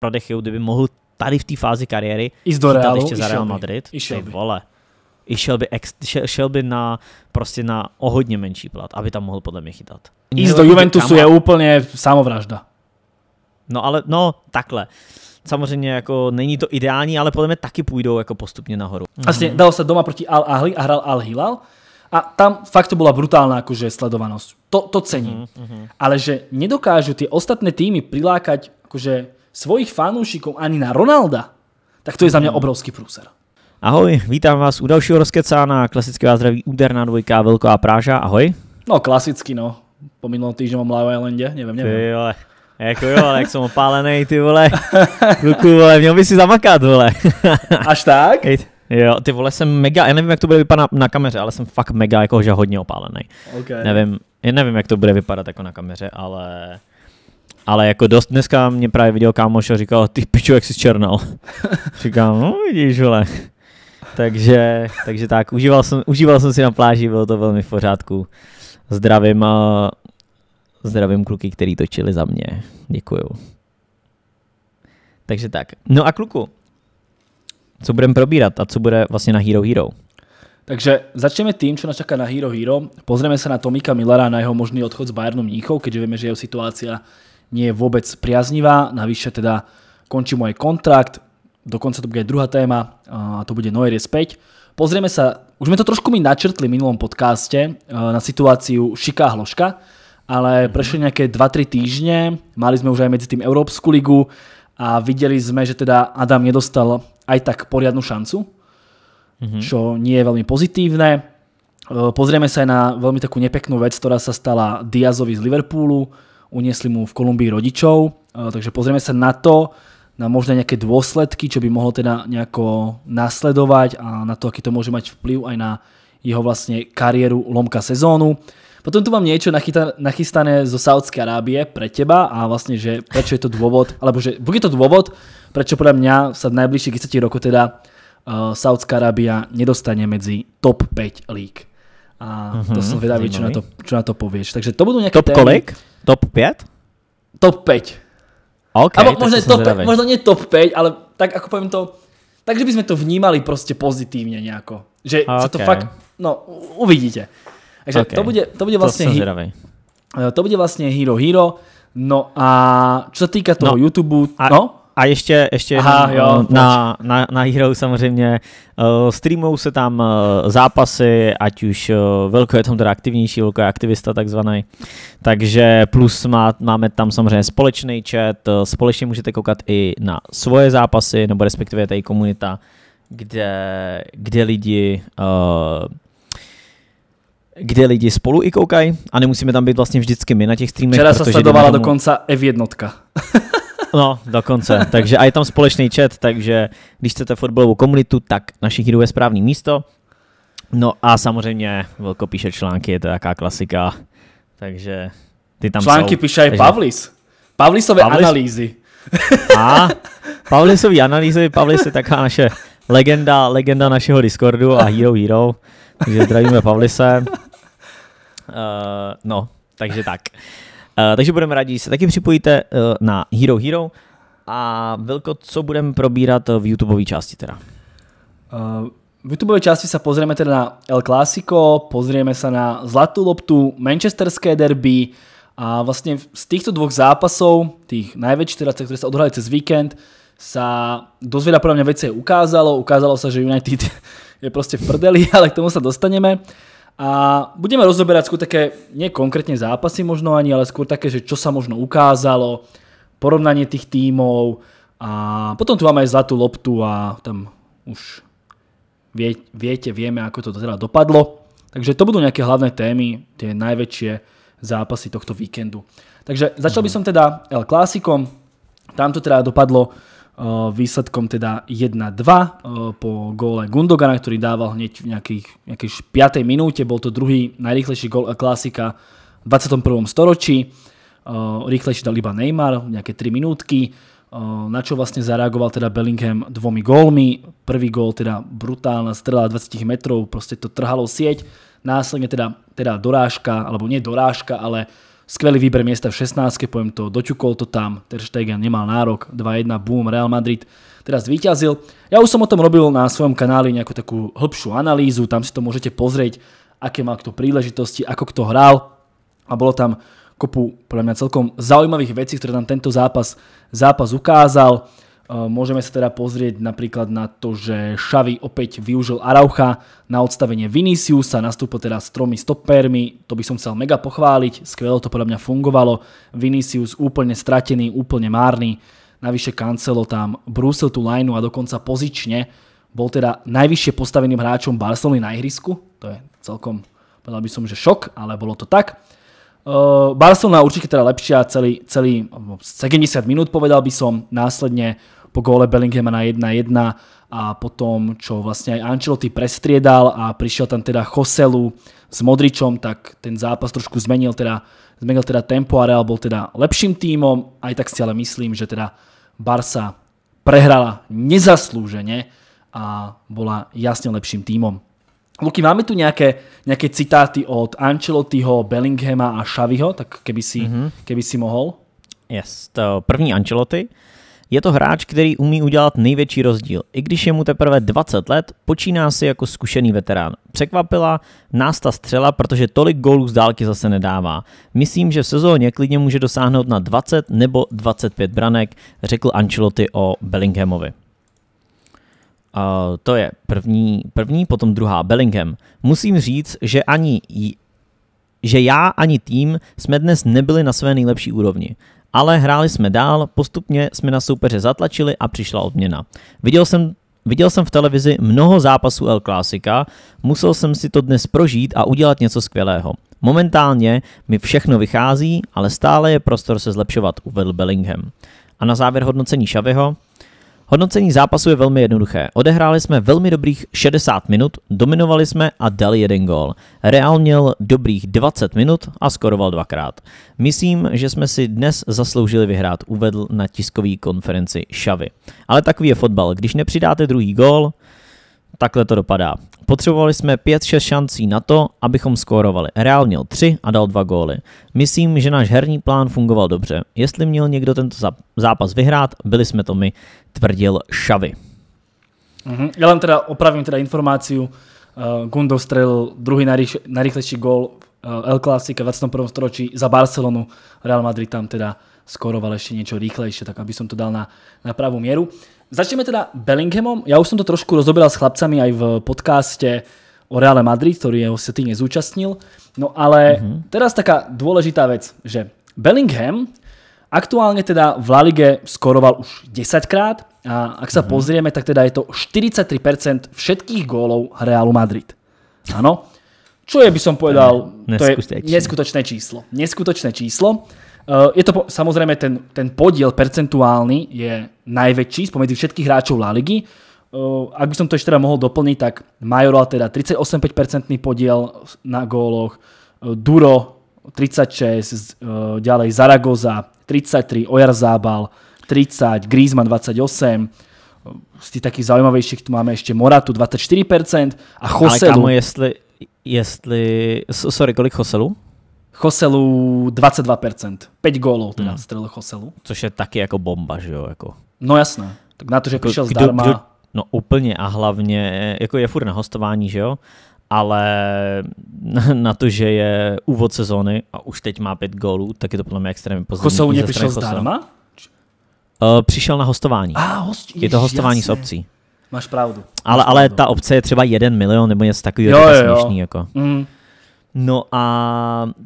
prodechyl, kdyby mohl tady v té fázi kariéry I z Realu, ještě za Real Madrid, i šel by. vole. I šel by, ex, šel, šel by na, prostě na o hodně menší plat, aby tam mohl podle mě chytat. I do Juventusu je úplně samovražda. No ale, no, takhle. Samozřejmě jako není to ideální, ale podle mě taky půjdou jako postupně nahoru. Vlastně mhm. dal se doma proti Al Ahli a hrál Al Hilal a tam fakt to byla brutálna jakože sledovanost. To, to cením. Mm, -hmm. Ale že nedokážu ty ostatné týmy prilákať jakože svojich fanúšikov ani na Ronalda, tak to je za mňa hmm. obrovský prúser. Ahoj, vítám vás u dalšího rozkecána. klasické vás zdraví úderná dvojka Velká Práža. Ahoj. No klasicky, no. Po minulom týždňu mám Live Islande, nevím, nevím. Ty vole. Jako jo, ale jak jsem opálený, ty vole. Kluku, vole, měl by si zamakat, vole. Až tak? Hej, jo, ty vole, jsem mega, já nevím, jak to bude vypadat na, na kameře, ale jsem fakt mega, jako že hodně opálený. Okay. Nevím, já nevím, jak to bude vypadat jako na kameře, ale ale jako dost dneska mě právě viděl kámoš a říkal, ty piču, jak jsi černal. Říkám, no vidíš, vole. takže, takže tak, užíval jsem, užíval jsem si na pláži, bylo to velmi v pořádku. Zdravím a zdravím kluky, který točili za mě. Děkuju. Takže tak. No a kluku, co budeme probírat a co bude vlastně na Hero Hero? Takže začneme tým, čo nás čaká na Hero Hero. Pozrieme sa na Tomika Millera na jeho možný odchod z Bayernu Mníchov, keďže vieme, že jeho situácia nie je vôbec priaznivá. Navyše teda končí môj kontrakt, dokonca to bude aj druhá téma a to bude Noir je späť. Pozrieme sa, už sme to trošku mi načrtli v minulom podcaste e, na situáciu Šiká hložka, ale mhm. prešli nejaké 2-3 týždne, mali sme už aj medzi tým Európsku ligu a videli sme, že teda Adam nedostal aj tak poriadnu šancu, mm-hmm. čo nie je veľmi pozitívne. E, pozrieme sa aj na veľmi takú nepeknú vec, ktorá sa stala Diazovi z Liverpoolu, uniesli mu v Kolumbii rodičov, eh, takže pozrieme sa na to, na možné nejaké dôsledky, čo by mohlo teda nejako nasledovať a na to, aký to môže mať vplyv aj na jeho vlastne kariéru lomka sezónu. Potom tu mám niečo nachystané zo Saudskej Arábie pre teba a vlastne, že prečo je to dôvod, alebo že bude to dôvod, prečo podľa mňa sa v najbližších 10 rokov teda uh, eh, Saudská Arábia nedostane medzi top 5 lík. A uh -huh, to mhm, som vedavý, čo na to, čo na to povieš. Takže to budú nejaké Top témy. kolek? Top 5? Top 5. Okay, Abo možno, top, zvedavý. možno nie top 5, ale tak ako poviem to, takže by sme to vnímali proste pozitívne nejako. Že okay. sa to fakt, no uvidíte. Takže okay. to, bude, to bude vlastne... To, vlastně eh, to bude vlastne Hero Hero. No a čo sa týka toho no, YouTube, a, no? a ještě, ještě Aha, na, jo, eh, na, na, na, Hero samozřejmě uh, eh, streamují se tam uh, zápasy, ať už uh, Velko je tam teda aktivnější, Velko je aktivista takzvaný, takže plus má, máme tam samozřejmě společný chat, uh, společně můžete koukat i na svoje zápasy, nebo respektive tady komunita, kde, kde lidi uh, kde lidi spolu i koukají a nemusíme tam být vlastně vždycky my na těch streamech. Včera se sledovala jenom... dokonce F1. No, dokonce. takže a je tam společný chat, takže když chcete fotbalovou komunitu, tak naši hero je správný místo. No a samozřejmě Velko píše články, je to jaká klasika. Takže ty tam Články jsou. píše i Pavlis. Pavlisové Pavlis... analýzy. A Pavlisové analýzy, Pavlis je taká naše legenda, legenda našeho Discordu a Hero Hero. Takže zdravíme Pavlise. Uh, no, takže tak. Eh, takže budeme rádi, že se taky připojíte eh, na Hero Hero. A Vilko, co budeme probírat eh, v YouTubeové části teda? v YouTubeovej části se pozrieme teda na El Clásico, pozrieme se na zlatou loptu, Manchesterské derby a vlastne z týchto dvoch zápasov, tých najväčších teda, ktoré sa odhrali cez víkend, sa dosť veľa podľa mňa vecí ukázalo. Ukázalo sa, že United je proste v prdeli, ale k tomu sa dostaneme. A budeme rozoberať skôr také, nie konkrétne zápasy možno ani, ale skôr také, že čo sa možno ukázalo, porovnanie tých tímov a potom tu máme aj zlatú loptu a tam už vie, viete, vieme, ako to teda dopadlo. Takže to budú nejaké hlavné témy, tie najväčšie zápasy tohto víkendu. Takže začal by mhm. som teda El Clásicom, tam to teda dopadlo Eh, výsledkom teda 1-2 eh, po góle Gundogana, ktorý dával hneď v nejakých, nejakých 5. minúte. Bol to druhý najrýchlejší gól eh, klasika v 21. storočí. Rýchlejší dal iba Neymar, nejaké 3 minútky. Na čo vlastne zareagoval teda Bellingham dvomi gólmi. Prvý gól teda brutálna strela 20 metrov, proste to trhalo sieť. Následne teda, teda dorážka, alebo nie dorážka, ale uh, Skvelý výber miesta v 16, poviem to, doťukol to tam, Ter Stegen nemal nárok, 2-1, boom, Real Madrid teraz vyťazil. Ja už som o tom robil na svojom kanáli nejakú takú hĺbšiu analýzu, tam si to môžete pozrieť, aké mal kto príležitosti, ako kto hral a bolo tam kopu podľa mňa celkom zaujímavých vecí, ktoré nám tento zápas, zápas ukázal. Eh, môžeme sa teda pozrieť napríklad na to, že Xavi opäť využil Araucha na odstavenie Viniciusa, nastúpil teda s tromi stopermi, to by som chcel mega pochváliť, skvelo to podľa mňa fungovalo, Vinicius úplne stratený, úplne márny, navyše Cancelo tam brúsil tú lineu a dokonca pozične bol teda najvyššie postaveným hráčom Barcelony na ihrisku, to je celkom, povedal by som, že šok, ale bolo to tak. Eh, Barcelona určite teda lepšia celý, celý 70 no, minút, povedal by som, následne po góle Bellinghama na 1-1 a potom, čo vlastne aj Ancelotti prestriedal a prišiel tam teda Choselu s Modričom, tak ten zápas trošku zmenil teda, zmenil teda tempo a Real bol teda lepším tímom, aj tak si ale myslím, že teda Barca prehrala nezaslúžene a bola jasne lepším tímom. Luky, máme tu nějaké, nějaké citáty od Ancelottiho, Bellinghama a Xaviho, tak keby si, mm -hmm. keby si mohl. Yes, to první Ancelotti. Je to hráč, který umí udělat největší rozdíl. I když je mu teprve 20 let, počíná si jako zkušený veterán. Překvapila nás ta střela, protože tolik gólů z dálky zase nedává. Myslím, že v sezóně klidně může dosáhnout na 20 nebo 25 branek, řekl Ancelotti o Bellinghamovi. Uh, to je první, první, potom druhá, Bellingham. Musím říct, že ani že já ani tým jsme dnes nebyli na své nejlepší úrovni. Ale hráli jsme dál, postupně jsme na soupeře zatlačili a přišla odměna. Viděl jsem Viděl jsem v televizi mnoho zápasů El Clásica, musel jsem si to dnes prožít a udělat něco skvělého. Momentálně mi všechno vychází, ale stále je prostor se zlepšovat, uvedl Bellingham. A na závěr hodnocení Šaveho. Hodnocení zápasu je velmi jednoduché. Odehráli jsme velmi dobrých 60 minut, dominovali jsme a dali jeden gól. Real měl dobrých 20 minut a skoroval dvakrát. Myslím, že jsme si dnes zasloužili vyhrát, uvedl na tiskové konferenci Xavi. Ale takový je fotbal. Když nepřidáte druhý gól, takhle to dopadá. Potřebovali jsme 5-6 šancí na to, abychom skórovali. Real měl 3 a dal 2 góly. Myslím, že náš herní plán fungoval dobře. Jestli měl někdo tento zápas vyhrát, byli jsme to my, tvrdil Šavy. Mm-hmm. Já vám teda opravím teda informaci. Uh, eh, Gundo strelil druhý nejrychlejší gól uh, El Clásica v 21. storočí za Barcelonu. Real Madrid tam teda skoroval ještě něco rychlejší, tak aby som to dal na, na pravou měru. Uh, Začneme teda Bellinghamom. Já už jsem to trošku rozoberal s chlapcami aj v podcaste o Reále Madrid, ktorý jeho sa ty nezúčastnil. No ale mm-hmm. teraz taká dôležitá vec, že Bellingham aktuálne teda v La Ligue skoroval už 10 krát a ak sa mm-hmm. pozrieme, tak teda je to 43% všetkých gólov Realu Madrid. Áno? Čo je, by som povedal, to je neskutočné číslo. Neskutočné číslo. Eh, je to samozrejme ten, ten podiel percentuálny je najväčší spomedzi všetkých hráčov La Ligy. Eh, ak by som to ešte teda mohol doplniť, tak Majoral teda 38% podiel na góloch, eh, Duro 36, ďalej Zaragoza 33, Zábal 30, Griezmann 28, z tých takých zaujímavejších tu máme ještě Moratu 24% a Choselu. Ale kamo, jestli, jestli, sorry, kolik Choselu? Choselu 22%. 5 gólov teda hmm. strelil Choselu. Což je taky jako bomba, že jo? Jako. No jasné. Tak na to, že jako, přišel kdo, zdarma. Kdo, no úplně a hlavně, jako je furt na hostování, že jo? ale na to, že je úvod sezóny a už teď má pět gólů, tak je to podle mě extrémně pozitivní. Choselu mě přišel zdarma? Eh, přišel na hostování. Ah, host, jež, je to hostování jasně. s obcí. Máš pravdu. Ale, Máš ale pravdu. ta obce je třeba jeden milion nebo něco takového, jo, je to jo, směšný. Jako. Mm. No a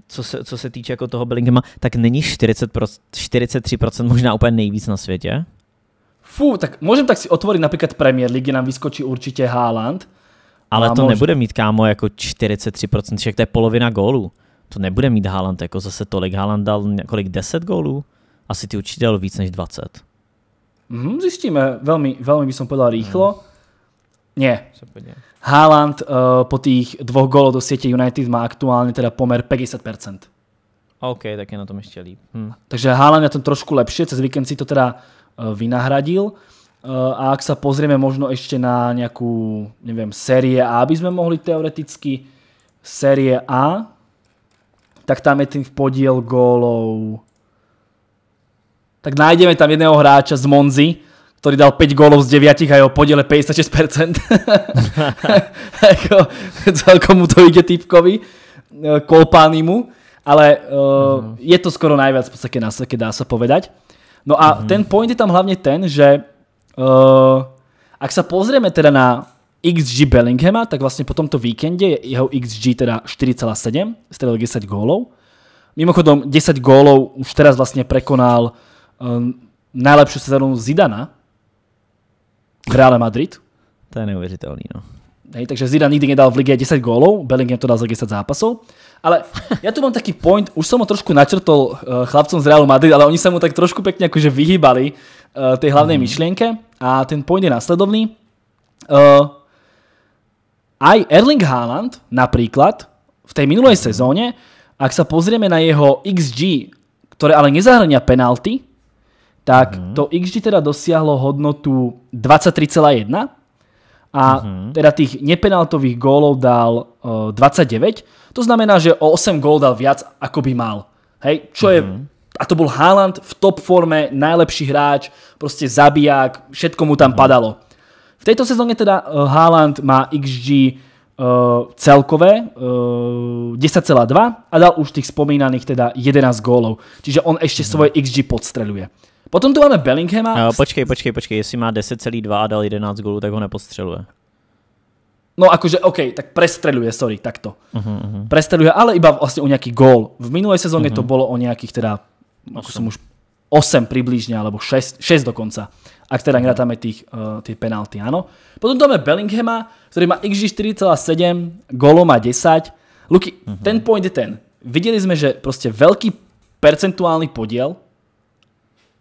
co se, co se týče jako toho Bellinghama, tak není 40%, 43% možná úplně nejvíc na světě? Fú, tak můžeme tak si otvorit například Premier League, nám vyskočí určitě Haaland. Ale to možná... nebude mít, kámo, jako 43%, však to je polovina gólů. To nebude mít Haaland, jako zase tolik. Haaland dal několik 10 gólů? Asi ty určitě dal víc než 20. Mm, zjistíme, velmi, velmi by som povedal rýchlo. Mm. Nie. Haaland uh, po tých dvoch gólov do siete United má aktuálne teda pomer 50%. OK, tak je na tom ešte líp. Hm. Takže Haaland na tom trošku lepšie, cez víkend si to teda uh, vynahradil. Uh, a ak sa pozrieme možno ešte na nejakú, neviem, série A, aby sme mohli teoreticky série A, tak tam je ten podiel gólov. Tak nájdeme tam jedného hráča z Monzy, ktorý dal 5 gólov z 9 a jeho podiel 56%. celkom mu to ide typkovi, eh, kolpány mu, ale uh, je to skoro najviac v podstate na svete, dá sa povedať. No a mm. ten point je tam hlavne ten, že uh, ak sa pozrieme teda na XG Bellinghama, tak vlastne po tomto víkende je jeho XG teda 4,7, strelil 10 gólov. Mimochodom, 10 gólov už teraz vlastne prekonal um, najlepšiu sezónu Zidana, Real Madrid. To je neuvěřitelný, no. Hej, takže Zidane nikdy nedal v ligě, 10 gólov, Bellingham to dal za 10 zápasov. Ale ja tu mám taký point, už som ho trošku načrtol eh, chlapcom z Realu Madrid, ale oni sa mu tak trošku pekne akože vyhýbali uh, eh, tej hlavnej mm. myšlienke a ten point je následovný. Uh, aj Erling Haaland napríklad v tej minulej mhm. sezóne, ak sa pozrieme na jeho XG, ktoré ale nezahrania penalty, tak mm-hmm. to XG teda dosiahlo hodnotu 23,1 a mm-hmm. teda tých nepenaltových gólov dal uh, 29. To znamená, že o 8 gól dal viac, ako by mal. Hej, čo mm-hmm. je mhm. a to bol Haaland v top forme, najlepší hráč, proste zabiják. všetko mu tam mhm. padalo. V tejto sezóne teda e, Haaland má XG uh, e, celkové uh, e, 10,2 a dal už tých spomínaných teda 11 gólov. Čiže on ešte mm-hmm. svoje XG podstreľuje. Potom tu máme Bellinghama. Uh, počkej, počkej, počkej, jestli má 10,2 a dal 11 gólů, tak ho nepostřeluje. No akože, OK, tak prestreluje, sorry, takto. Uh-huh, mhm, mhm. uh-huh. Prestreluje, ale iba vlastně o nějaký gól. V minulé sezóně uh-huh. to mhm. bylo o nějakých teda, jako jsem už 8 přibližně, alebo 6, 6 dokonca. A teda uh -huh. nerátame tých, uh, penalty, ano. Potom tu máme Bellinghama, který má XG 4,7, gólov má 10. Luky, uh-huh. ten point je ten. Viděli jsme, že prostě velký percentuální podíl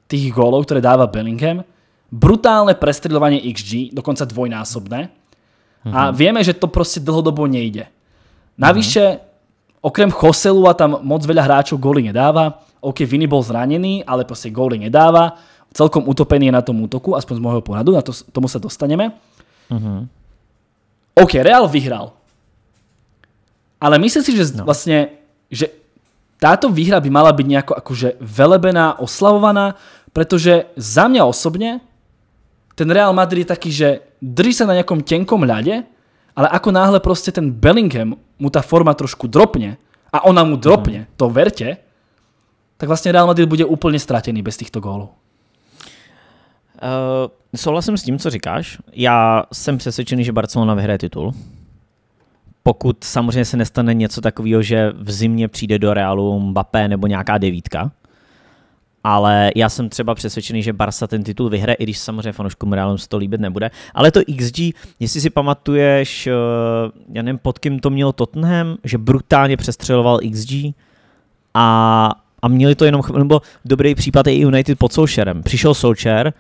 tých gólov, ktoré dáva Bellingham. Brutálne prestreľovanie XG, dokonca dvojnásobné. Mm-hmm. A mhm. vieme, že to proste dlhodobo nejde. Mhm. Navyše, mm-hmm. okrem Choselu a tam moc veľa hráčov góly nedáva. OK, Vini bol zranený, ale proste góly nedáva. Celkom utopený je na tom útoku, aspoň z môjho pohľadu, na to, tomu sa dostaneme. Mm-hmm. OK, Real vyhral. Ale myslím si, že no. vlastne, že táto výhra by mala byť nejako akože velebená, oslavovaná, Pretože za mňa osobne ten Real Madrid je taký, že drží sa na nejakom tenkom ľade, ale ako náhle proste ten Bellingham mu tá forma trošku dropne a ona mu dropne, mhm. to verte, tak vlastne Real Madrid bude úplne stratený bez týchto gólov. Uh, eh, souhlasím s tím, co říkáš. Já jsem přesvědčený, že Barcelona vyhraje titul. Pokud samozřejmě se nestane něco takového, že v zimě přijde do Realu Mbappé nebo nějaká devítka, ale já jsem třeba přesvědčený, že Barsa ten titul vyhraje, i když samozřejmě fanouškům Realu se to líbit nebude. Ale to XG, jestli si pamatuješ, eh, já nevím, pod kým to mělo Tottenham, že brutálně přestřeloval XG a, a měli to jenom, nebo dobrý případ je i United pod Solskjaerem. Přišel Solskjaer,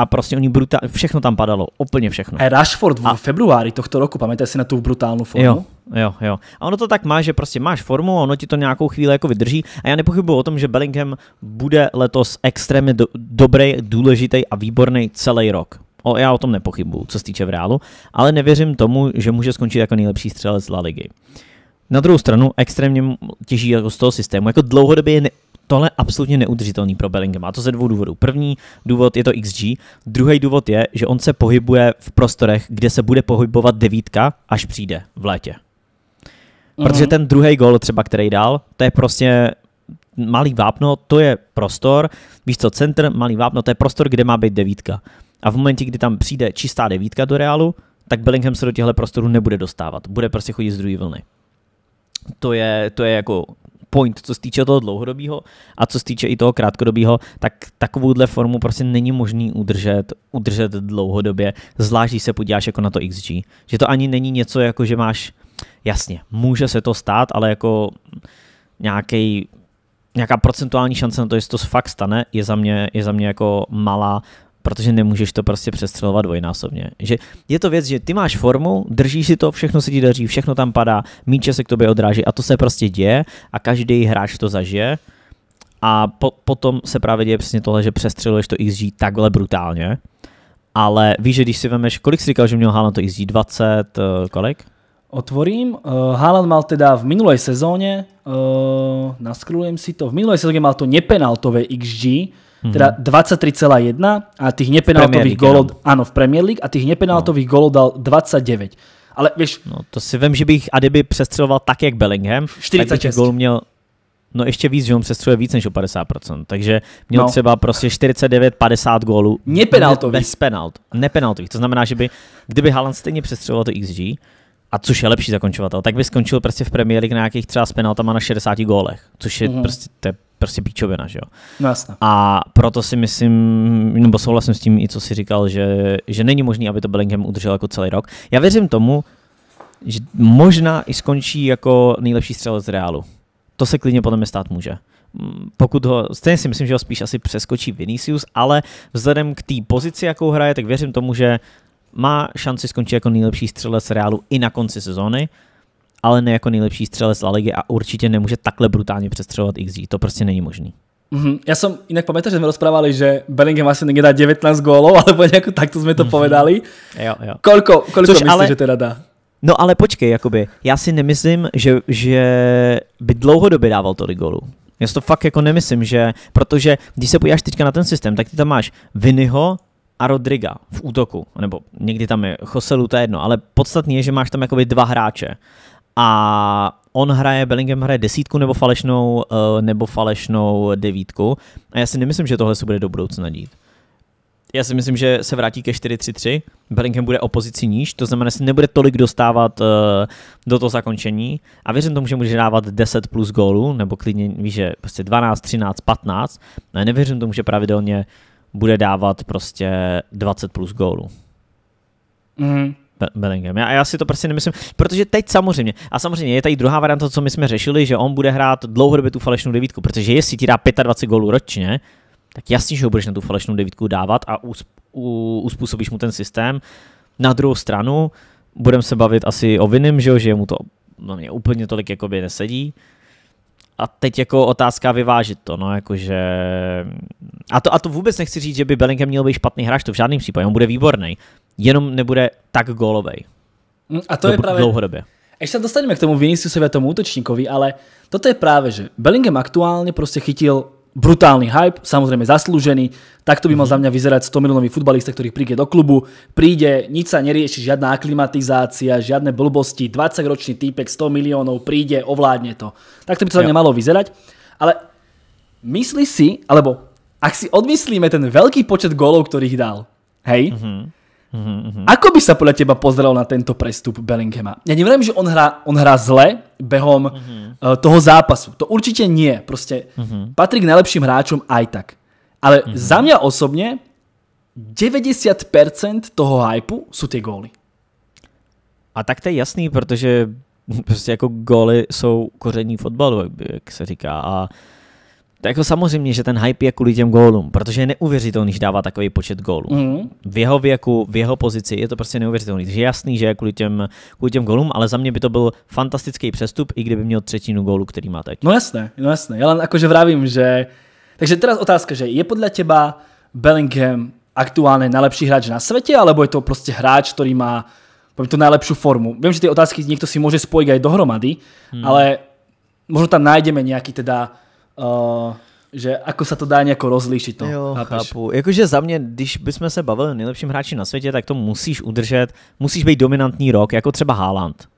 a prostě oni brutál, všechno tam padalo, úplně všechno. A Rashford v a... februári tohto roku, pamatujete si na tu brutálnu formu? Jo, jo, jo. A ono to tak má, že prostě máš formu a ono ti to nějakou chvíli jako vydrží a já nepochybuji o tom, že Bellingham bude letos extrémně do, dobrý, důležitý a výborný celý rok. O, já o tom nepochybuju, co se týče v reálu, ale nevěřím tomu, že může skončit jako nejlepší střelec La Ligy. Na druhou stranu extrémně těží jako z toho systému. Jako dlouhodobě je ne- tohle je absolutně neudržitelný pro Bellingham. A to ze dvou důvodů. První důvod je to XG, druhý důvod je, že on se pohybuje v prostorech, kde se bude pohybovat devítka, až přijde v létě. Mhm. Protože ten druhý gol třeba, který dal, to je prostě malý vápno, to je prostor, víš co, centr, malý vápno, to je prostor, kde má být devítka. A v momentě, kdy tam přijde čistá devítka do Realu, tak Bellingham se do těchto prostorů nebude dostávat. Bude prostě chodit z druhé vlny. To je, to je jako point, co se týče toho dlouhodobého a co se týče i toho krátkodobého, tak takovouhle formu prostě není možný udržet, udržet dlouhodobě, zvlášť když se podíváš jako na to XG. Že to ani není něco jako, že máš, jasně, může se to stát, ale jako nějaký nějaká procentuální šance na to, jestli to fakt stane, je za mě, je za mě jako malá protože nemůžeš to prostě přestřelovat dvojnásobně. Že je to věc, že ty máš formu, držíš si to, všechno se ti daří, všechno tam padá, míče se k tobě odráží a to se prostě děje a každý hráč to zažije. A po, potom se právě děje přesně tohle, že přestřeluješ to XG takhle brutálně. Ale víš, že když si vemeš, kolik jsi říkal, že měl Haaland to XG? 20, eh, kolik? Otvorím. Uh, Haaland mal teda v minulé sezóně uh, naskrulujem si to, v minulé sezóně mal to nepenaltové XG, Mm-hmm. Teda 23,1 a tých nepenaltových gólov, áno, v Premier League a tých nepenaltových no. gólov dal 29. Ale víš... No to si vím, že bych Adeby přestřeloval tak, jak Bellingham. 46. gol měl, no ještě víc, že on přestřeluje víc než o 50%, takže měl no. třeba prostě 49, 50 gólů. Nepenaltových. Bez penalt, nepenaltových, to znamená, že by, kdyby Haaland stejně přestřeloval to XG, a což je lepší zakončovatel, tak by skončil prostě v Premier League na nějakých třeba s penaltama na 60 gólech, což je mm-hmm. prostě to je prostě píčovina, že jo. No jasná. A proto si myslím, nebo souhlasím s tím i co si říkal, že, že není možné, aby to Bellingham udržel jako celý rok. Já věřím tomu, že možná i skončí jako nejlepší střelec Reálu. To se klidně podle mě stát může mm, pokud ho, stejně si myslím, že ho spíš asi přeskočí Vinicius, ale vzhledem k té pozici, jakou hraje, tak věřím tomu, že má šanci skončit jako nejlepší střelec Reálu i na konci sezóny ale ne jako nejlepší střelec La Ligy a určitě nemůže takhle brutálně přestřelovat XG. To prostě není možný. Mm-hmm. Já jsem, jinak pamatuješ, že jsme rozprávali, že Bellingham asi někde dá 19 gólov, alebo nějak takto jsme to mm-hmm. povedali. Jo, jo. Kolko, koliko myslíš, ale... že teda dá? No ale počkej, jakoby, já si nemyslím, že, že by dlouhodobě dával tolik gólů. Já si to fakt jako nemyslím, že, protože když se podíváš teďka na ten systém, tak ty tam máš Vinyho, a Rodriga v útoku, nebo někdy tam je to je jedno, ale podstatně je, že máš tam jakoby dva hráče a on hraje, Bellingham hraje desítku nebo falešnou, eh, nebo falešnou devítku a já si nemyslím, že tohle se bude do budoucna dít. Já si myslím, že se vrátí ke 4-3-3, Bellingham bude opozici níž, to znamená, že se nebude tolik dostávat eh, do toho zakončení a věřím tomu, že může dávat 10 plus gólů, nebo klidně víš, že prostě 12, 13, 15, ale nevěřím tomu, že pravidelně bude dávat prostě 20 plus gólů. Mm, hmm Bellingham. Já, já si to prostě nemyslím, protože teď samozřejmě, a samozřejmě je tady druhá varianta, co my jsme řešili, že on bude hrát dlouhodobě tu falešnou devítku, protože jestli ti dá 25 gólů ročně, tak jasně, že ho budeš na tu falešnou devítku dávat a usp, u, uspůsobíš mu ten systém. Na druhou stranu, budeme se bavit asi o Vinim, že, že mu to no, mě úplně tolik jakoby nesedí. A teď jako otázka vyvážit to, no jakože... A to, a to vůbec nechci říct, že by Bellingham měl být špatný hráč, to v žádném případě, on bude výborný jenom nebude tak gólovej. Mm, a to Do, je právě... Dlouhodobě. Ještě se dostaneme k tomu Viniciusovi a tomu útočníkovi, ale toto je právě, že Bellingham aktuálně prostě chytil brutálny hype, samozrejme zaslúžený, takto by mal mhm. za mňa vyzerať 100 milionový futbalista, ktorý príde do klubu, príde, nič sa nerieši, žiadna aklimatizácia, žiadne blbosti, 20-ročný týpek, 100 miliónov, príde, ovládne to. Takto by to za mňa malo vyzerať, ale myslí si, alebo ak si odmyslíme ten veľký počet gólov, ktorých dal, hej, mhm. Mm-hmm. Ako by sa podľa teba pozrel na tento prestup Bellinghama? Ja neviem, že on hrá, on hrá zle behom mm-hmm. uh, toho zápasu. To určite nie. Proste mm-hmm. patrí k najlepším hráčom aj tak. Ale mm-hmm. za mňa osobne 90% toho hypu jsou ty góly. A tak to je jasný, protože prostě jako góly jsou koření fotbalu, jak se říká. A tak jako samozřejmě, že ten hype je kvůli těm gólům, protože je neuvěřitelný, že dává takový počet gólů. Mm. V jeho věku, v jeho pozici je to prostě neuvěřitelný. Takže je jasný, že je kvůli těm, kvůli těm gólům, ale za mě by to byl fantastický přestup, i kdyby měl třetinu gólů, který má teď. No jasné, no jasné. Já len jakože vravím, že... Takže teraz otázka, že je podle těba Bellingham aktuálně nejlepší hráč na světě, alebo je to prostě hráč, který má to nejlepší formu. Vím, že ty otázky někdo si může spojit i dohromady, hmm. ale možná tam najdeme nějaký teda uh, že ako se to dá nějak rozlíšit. to, no, jo, chápeš? chápu. Jakože za mě, když bychom se bavili o nejlepším hráči na světě, tak to musíš udržet, musíš být dominantní rok, jako třeba Haaland.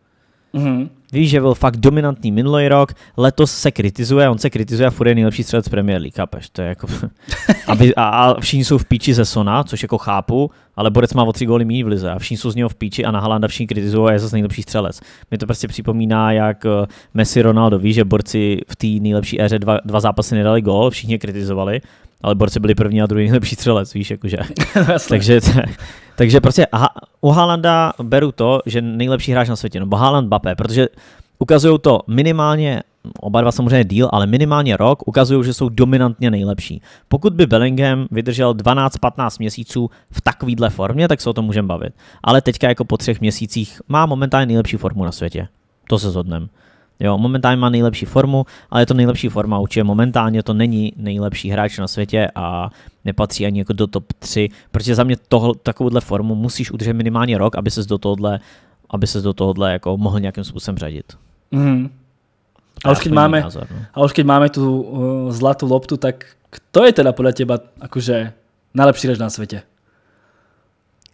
Mm-hmm. Víš, že byl fakt dominantní minulý rok, letos se kritizuje, on se kritizuje a furt je nejlepší střelec Premier League, kapeš, to je jako, aby, a, a, všichni jsou v píči ze Sona, což jako chápu, ale Borec má o tři góly méně v lize a všichni jsou z něho v píči a na Halanda všichni kritizují a je zase nejlepší střelec. Mě to prostě připomíná, jak eh, Messi Ronaldo ví, že borci v té nejlepší éře dva, dva zápasy nedali gól, všichni je kritizovali ale borci byli první a druhý nejlepší střelec, víš, jakože. No, takže, takže prostě aha, u Haalanda beru to, že nejlepší hráč na světě, no Haaland Bape, protože ukazují to minimálně, oba dva samozřejmě díl, ale minimálně rok, ukazují, že jsou dominantně nejlepší. Pokud by Bellingham vydržel 12-15 měsíců v takovýhle formě, tak se o tom můžeme bavit. Ale teďka jako po třech měsících má momentálně nejlepší formu na světě. To se zhodneme. Jo, momentálně má nejlepší formu, ale je to nejlepší forma, určitě momentálně to není nejlepší hráč na světě a nepatří ani jako do top 3, protože za mě tohle, takovouhle formu musíš udržet minimálně rok, aby ses do tohohle, aby ses do tohohle jako mohl nějakým způsobem řadit. Mm. A, už keď máme, názor, no. a už keď máme tu uh, zlatou loptu, tak kto je teda podle těba akože najlepší hráč na světě?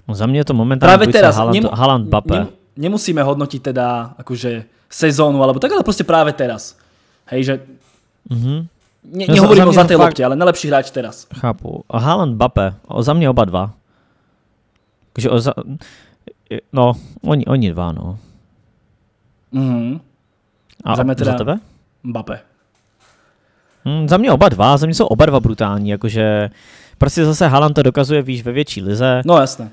No za mě je to momentálně Právě teraz, Haaland, nemu, Haaland Bape. Nemu, nemusíme hodnotiť teda akože sezónu alebo tak, ale prostě práve teraz. Hej, že mm-hmm. ne, nehovorím o tej fakt... lopte, ale najlepší hráč teraz. Chápu. Haaland, Bape, o, za mě oba dva. Takže o, za... No, oni, oni dva, no. Mm-hmm. A za, mě teda za tebe? Bape. Mm, za mě oba dva, za mě jsou oba dva brutální, jakože prostě zase Haaland to dokazuje, víš, ve větší lize. No jasné.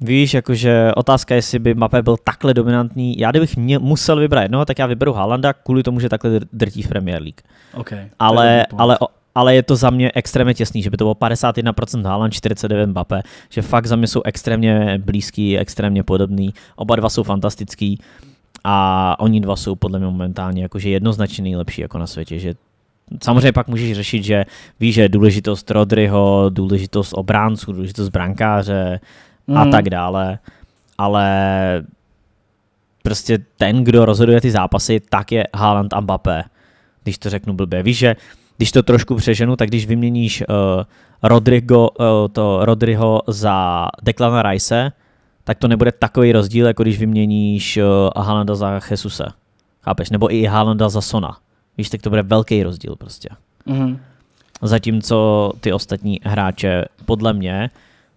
Víš, jakože otázka, jestli by Mbappé byl takhle dominantní. Já kdybych mě musel vybrat jednoho, tak já vyberu Halanda kvůli tomu, že takhle drtí v Premier League. Okay, ale, ale, ale je to za mě extrémně těsný, že by to bylo 51% Haaland, 49 Mbappé, že fakt za mě jsou extrémně blízký, extrémně podobný. Oba dva jsou fantastický a oni dva jsou podle mě momentálně jakože jednoznačně nejlepší jako na světě, že Samozřejmě pak můžeš řešit, že víš, že důležitost Rodryho, důležitost obránců, důležitost brankáře, hmm. a tak dále. Ale prostě ten, kdo rozhoduje ty zápasy, tak je Haaland a Mbappé. Když to řeknu blbě. Víš, že když to trošku přeženu, tak když vyměníš uh, Rodrigo, uh, to Rodriho za Declana Rice, tak to nebude takový rozdíl, jako když vyměníš uh, Haalanda za Jesuse. Chápeš? Nebo i Haalanda za Sona. Víš, tak to bude velký rozdíl prostě. mm Zatímco ty ostatní hráče, podle mě,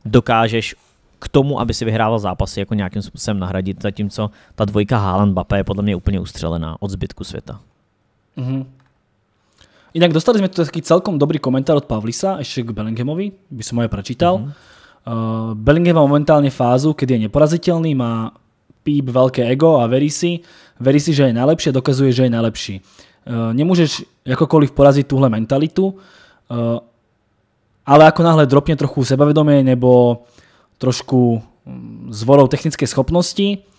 dokážeš k tomu, aby si vyhrával zápasy, jako nějakým způsobem nahradit, zatímco ta dvojka Haaland Bape je podle mě úplně ustřelená od zbytku světa. Mm-hmm. Jinak dostali jsme tu taký celkom dobrý komentár od Pavlisa ještě k Bellinghamovi, by se moje pročítal. Mm-hmm. Uh, Bellingham má momentálne fázu, kdy je neporaziteľný, má píp veľké ego a verí si, verí si, že je najlepší a dokazuje, že je najlepší. Uh, eh, nemôžeš jakokoliv poraziť túhle mentalitu, uh, ale ako náhle dropne trochu sebavedomie nebo trošku s mm, vodou technické schopnosti,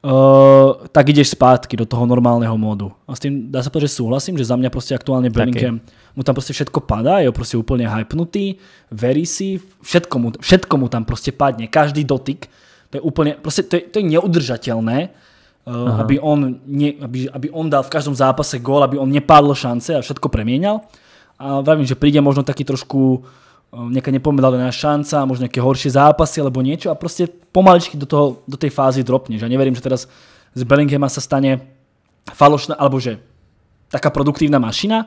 Uh, tak ideš zpátky do toho normálneho módu. A s tým dá sa povedať, že súhlasím, že za mňa proste aktuálne Bellingham, Taký. mu tam proste všetko padá, je proste úplne hypnutý, verí si, všetko mu, všetko mu tam proste padne, každý dotyk, to je úplne, proste to je, to je neudržateľné, uh, eh, aby, on ne, aby, aby on dal v každom zápase gól, aby on nepadl šance a všetko premienial. A vravím, že príde možno taký trošku uh, Ehm, nejaká nepomedalená šanca, možno nejaké horšie zápasy alebo niečo a proste pomaličky do, toho, do tej fázy dropneš. Ja neverím, že teraz z Bellinghama sa stane falošná, alebo že taká produktívna mašina.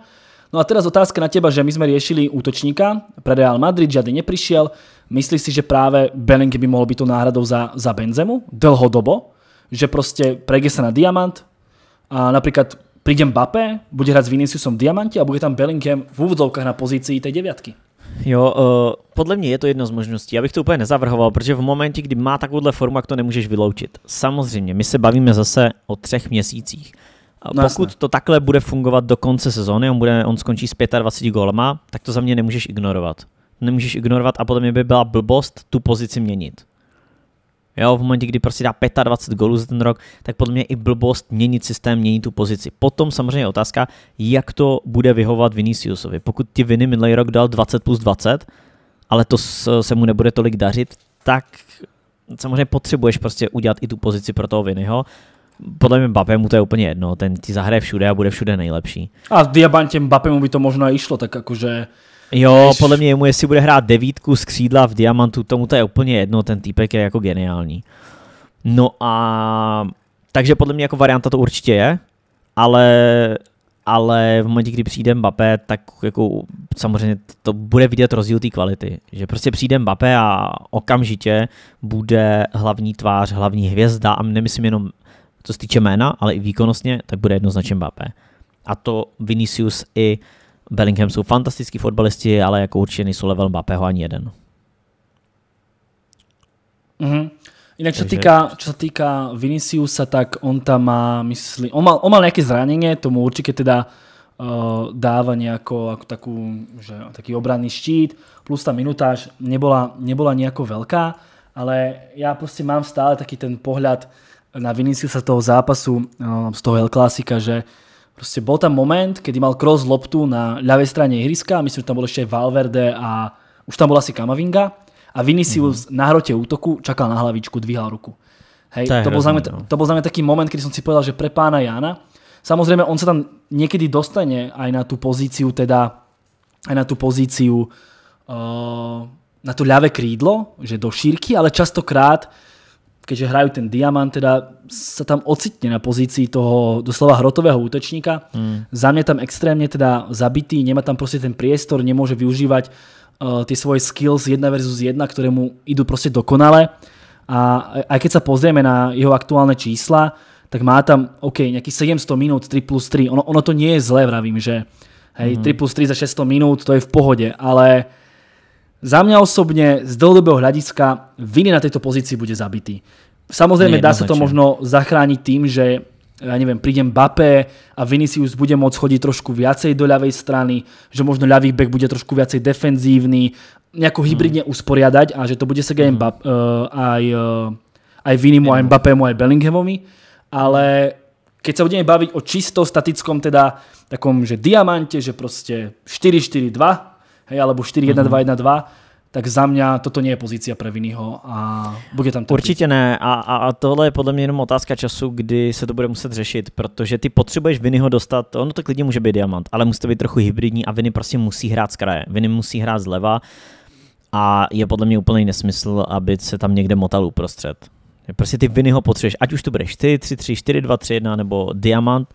No a teraz otázka na teba, že my sme riešili útočníka pre Real Madrid, žiadny neprišiel. Myslíš si, že práve Bellingham by mohol byť tou náhradou za, za Benzemu dlhodobo? Že proste prejde sa na diamant a napríklad príde Mbappé, bude hrať s Viniciusom v diamante a bude tam Bellingham v úvodzovkách na pozícii tej deviatky. Jo, uh, podle mě je to jedna z možností. Já bych to úplně nezavrhoval, protože v momentě, kdy má takovouhle formu, jak to nemůžeš vyloučit. Samozřejmě, my se bavíme zase o třech měsících. No, Pokud jasné. to takhle bude fungovat do konce sezóny, on, bude, on skončí s 25 golema, tak to za mě nemůžeš ignorovat. Nemůžeš ignorovat a podle mě by byla blbost tu pozici měnit. Jo, v momentě, kdy prostě dá 25 gólů za ten rok, tak podle mě i blbost měnit systém, měnit tu pozici. Potom samozřejmě otázka, jak to bude vyhovovat Viniciusovi. Pokud ti Viny minulý rok dal 20 plus 20, ale to se mu nebude tolik dařit, tak samozřejmě potřebuješ prostě udělat i tu pozici pro toho Vinyho. Podle mě Bape mu to je úplně jedno, ten ti zahraje všude a bude všude nejlepší. A s Diabantem Bape mu by to možná išlo, tak akože Jo, Než... podle mě mu, jestli bude hrát devítku z křídla v diamantu, tomu to je úplně jedno, ten týpek je jako geniální. No a takže podle mě jako varianta to určitě je, ale, ale v momentě, kdy přijde Mbappé, tak jako samozřejmě to bude vidět rozdíl té kvality. Že prostě přijde Mbappé a okamžitě bude hlavní tvář, hlavní hvězda a nemyslím jenom co se týče jména, ale i výkonnostně, tak bude jednoznačně Mbappé. A to Vinicius i uh, Bellingham jsou fantastický fotbalisti, ale jako určitě nejsou level Mbappého ani jeden. Mm-hmm. Inak čo, Takže... týka, čo sa týka Viniciusa, tak on tam má, myslí, on mal, on mal nejaké zranenie, tomu určite teda uh, eh, dáva nejako ako takú, že, taký obranný štít, plus tá minutáž nebola, nebola nejako veľká, ale ja proste mám stále taký ten pohľad na Viniciusa toho zápasu uh, z toho El Clásica, že uh, Proste bol tam moment, kedy mal Kroos loptu na ľavej strane ihriska, myslím, že tam bol ešte Valverde a už tam bola asi Kamavinga a Vinicius mm-hmm. na hrote útoku čakal na hlavičku, dvíhal ruku. Hej, to, bol hrozný, mňa, no. to bol za mňa taký moment, kedy som si povedal, že pre pána Jana, samozrejme on sa tam niekedy dostane aj na tú pozíciu, teda aj na tú pozíciu, uh, na to ľavé krídlo, že do šírky, ale častokrát keďže hrajú ten diamant, teda sa tam ocitne na pozícii toho doslova hrotového útočníka. Mm. Za mňa tam extrémne teda zabitý, nemá tam proste ten priestor, nemôže využívať uh, tie svoje skills 1 versus 1, ktoré mu idú proste dokonale. A aj keď sa pozrieme na jeho aktuálne čísla, tak má tam, OK, nejakých 700 minút 3 plus 3. Ono, ono to nie je zlé, vravím, že hej, mm. 3 plus 3 za 600 minút, to je v pohode, ale za mňa osobne z dlhodobého hľadiska viny na tejto pozícii bude zabitý. Samozrejme, dá sa to možno zachrániť tým, že ja neviem, prídem Bape a Vinicius bude môcť chodiť trošku viacej do ľavej strany, že možno ľavý bek bude trošku viacej defenzívny, nejako hmm. hybridne usporiadať a že to bude sa mm. Eh, eh, aj, Vinimu, aj Mbappému, aj Bellinghamovi. Ale keď sa budeme baviť o čisto statickom teda takom, že diamante, že proste 4-4-2, hej, alebo 4-1-2-1-2, mhm. tak za mňa toto nie je pozícia pre Vinyho a bude tam trpít. Určitě ne a, a, a tohle je podle mě jenom otázka času, kdy se to bude muset řešit, protože ty potřebuješ Vinyho dostat, ono to klidně může být diamant, ale musí to být trochu hybridní a Viny prostě musí hrát z kraje, Viny musí hrát zleva a je podle mě úplný nesmysl, aby se tam někde motal uprostřed. Prostě ty Vinyho potřebuješ, ať už to bude 4, 3, 3, 4, 2, 3, 1 nebo diamant,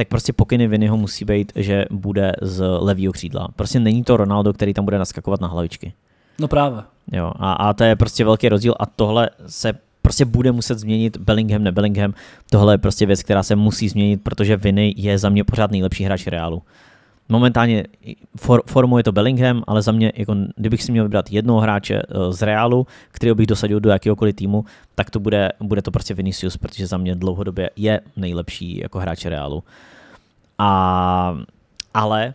tak prostě pokyny Vinnyho musí být, že bude z levýho křídla. Prostě není to Ronaldo, který tam bude naskakovat na hlavičky. No právě. Jo, a, a to je prostě velký rozdíl a tohle se prostě bude muset změnit Bellingham, ne Bellingham. Tohle je prostě věc, která se musí změnit, protože Viny je za mě pořád nejlepší hráč Reálu momentálně for, formuje to Bellingham, ale za mě, jako, kdybych si měl vybrat jednoho hráče eh, z Realu, kterého bych dosadil do jakéhokoliv týmu, tak to bude, bude to prostě Vinicius, protože za mě dlouhodobě je nejlepší jako hráč Realu. A, ale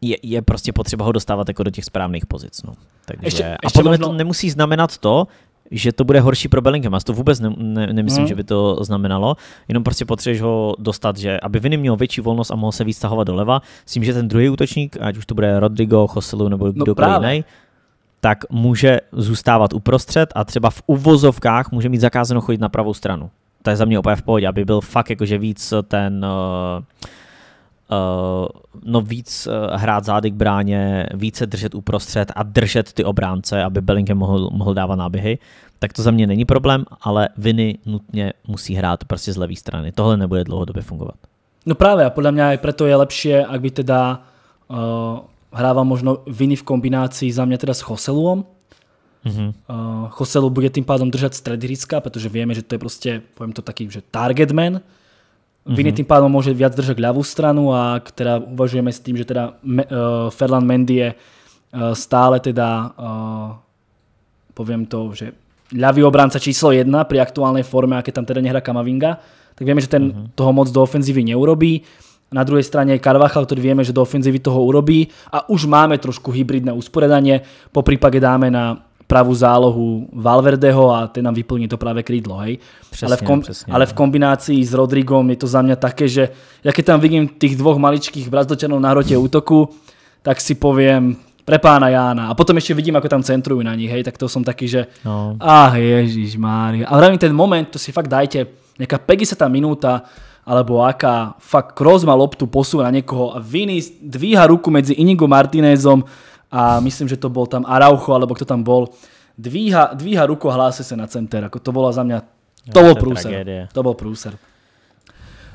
je, je prostě potřeba ho dostávat jako do těch správných pozic. No. Takže, ještě, ještě a podle mě to nemusí znamenat to, že to bude horší pro Já To vůbec ne, ne, nemyslím, hmm. že by to znamenalo. Jenom prostě potřebuješ ho dostat, že aby Viny měl větší volnost a mohl se víc stahovat doleva, s tím, že ten druhý útočník, ať už to bude Rodrigo, Choselu nebo no kdokoliv jiný, tak může zůstávat uprostřed a třeba v uvozovkách může mít zakázeno chodit na pravou stranu. To je za mě opět v pohodě, aby byl fakt jakože víc ten uh, Eh, no víc eh, hrát zády k bráně, více držet uprostřed a držet ty obránce, aby Bellingham mohl, mohl dávat náběhy, tak to za mě není problém, ale Viny nutně musí hrát prostě z levé strany. Tohle nebude dlouhodobě fungovat. No právě a podle mě i proto je lepší, ak by teda uh, hrával možno Viny v kombinaci za mě teda s Choseluom, Mm-hmm. Uh, Choselu bude tím pádem držet stred protože víme, že to je prostě, povím to taky, že target man, Mhm. Viny tým pádom môže viac držať ľavú stranu a teda uvažujeme s tým, že teda uh, Ferland Mendy je uh, stále teda uh, poviem to, že ľavý obranca číslo 1 pri aktuálnej forme, aké tam teda nehrá Kamavinga, tak vieme, že ten mm-hmm. toho moc do ofenzívy neurobí. Na druhej strane je Carvajal, ktorý vieme, že do ofenzívy toho urobí a už máme trošku hybridné usporiadanie, po prípade dáme na pravú zálohu Valverdeho a ten nám vyplní to práve krídlo, hej. Přesně, ale, v kom- přesně, ale no. v kombinácii s Rodrigom je to za mňa také, že ja keď tam vidím tých dvoch maličkých brazdočanov na hrote útoku, tak si poviem, pre pána Jána. A potom ešte vidím, ako tam centrujú na nich, hej, tak to som taký, že no. ah, ježiš Mária. A hlavne ten moment, to si fakt dajte, nejaká 50. minúta, alebo aká fakt Kroos má loptu, posúva na niekoho a Vinny dvíha ruku medzi Inigo Martinezom, a myslím, že to bol tam Araucho, alebo kto tam bol, dvíha, dvíha ruku a hlási sa na center. Ako to bola za mňa, no, to bol prúser. To bol prúser.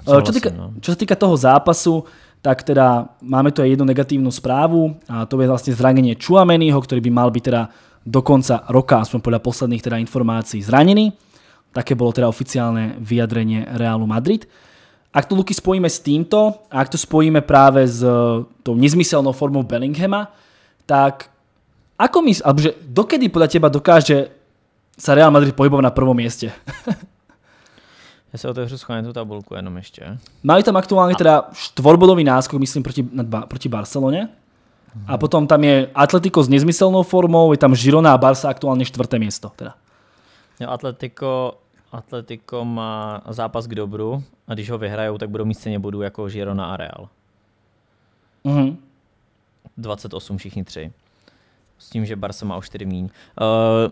Čo, týka, no. čo sa týka toho zápasu, tak teda máme tu aj jednu negatívnu správu a to je vlastne zranenie Čuameniho, ktorý by mal byť teda do konca roka, aspoň podľa posledných teda informácií, zranený. Také bolo teda oficiálne vyjadrenie Realu Madrid. Ak to Luky spojíme s týmto a ak to spojíme práve s e, tou nezmyselnou formou Bellinghama, tak ako mys, alebo že dokedy podľa teba dokáže sa Real Madrid pohybovať na prvom mieste? ja sa otevřu schválně tú tabulku jenom ještě. Mali tam aktuálně teda štvorbodový náskok, myslím, proti, ba, proti Barceloně. A mhm. potom tam je Atletico s nezmyselnou formou, je tam Girona a Barca aktuálně štvrté miesto. Teda. Jo, no, Atletico, Atletico má zápas k dobru a když ho vyhrajou, tak budou mít stejně bodů jako Girona a Real. Mm-hmm. 28 všichni tři. S tím, že Barca má o 4 míň.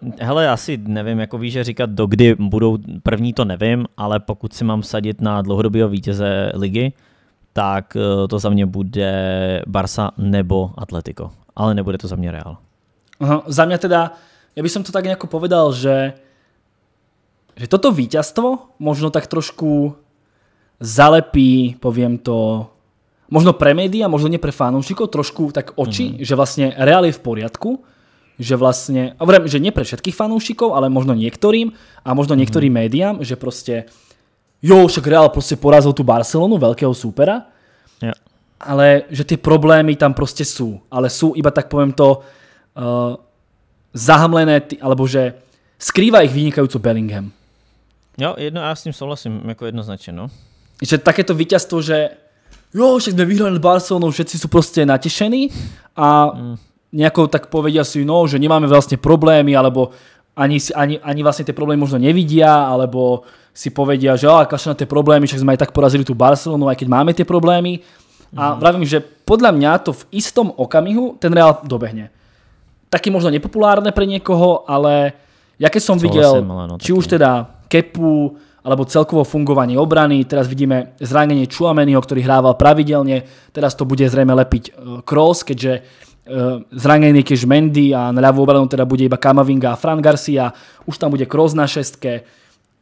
Uh, hele, já si nevím, jako víš, že říkat, dokdy budou první, to nevím, ale pokud si mám sadit na dlouhodobého vítěze ligy, tak uh, to za mě bude Barca nebo Atletico. Ale nebude to za mě Real. Aha, za mě teda, Já bych to tak nejako povedal, že, že toto vítězstvo možno tak trošku zalepí, Povím to, možno pre média, možno nie pre fanúšikov, trošku tak oči, mm-hmm. že vlastne reál je v poriadku, že vlastne, hovorím, že nie pre všetkých fanúšikov, ale možno niektorým a možno mm-hmm. médiám, že proste jo, však Real prostě porazil tu Barcelonu, veľkého súpera, ja. ale že ty problémy tam prostě sú, ale sú iba tak poviem to uh, zahamlené, alebo že skrýva ich vynikajúco Bellingham. Jo, jedno, já s tím souhlasím, jako jednoznačně, no. Že také to vítězstvo, že jo, však sme vyhrali s Barcelonou, všetci sú proste natešení a hmm. nejako tak povedia si, no, že nemáme vlastne problémy, alebo ani, ani, ani vlastne tie problémy možno nevidia, alebo si povedia, že a kaša na tie problémy, však sme aj tak porazili tú Barcelonu, aj keď máme tie problémy. A mm. vravím, že podľa mňa to v istom okamihu ten Real dobehne. Taký možno nepopulárne pre niekoho, ale ja keď som Co videl, no, či už teda Kepu, alebo celkovo fungovanie obrany. Teraz vidíme zranenie Chuamenyho, ktorý hrával pravidelne. Teraz to bude zrejme lepiť e, Kroos, keďže e, zranený tiež Mendy a na ľavú obranu teda bude iba Kamavinga a Fran Garcia. Už tam bude Kroos na šestke.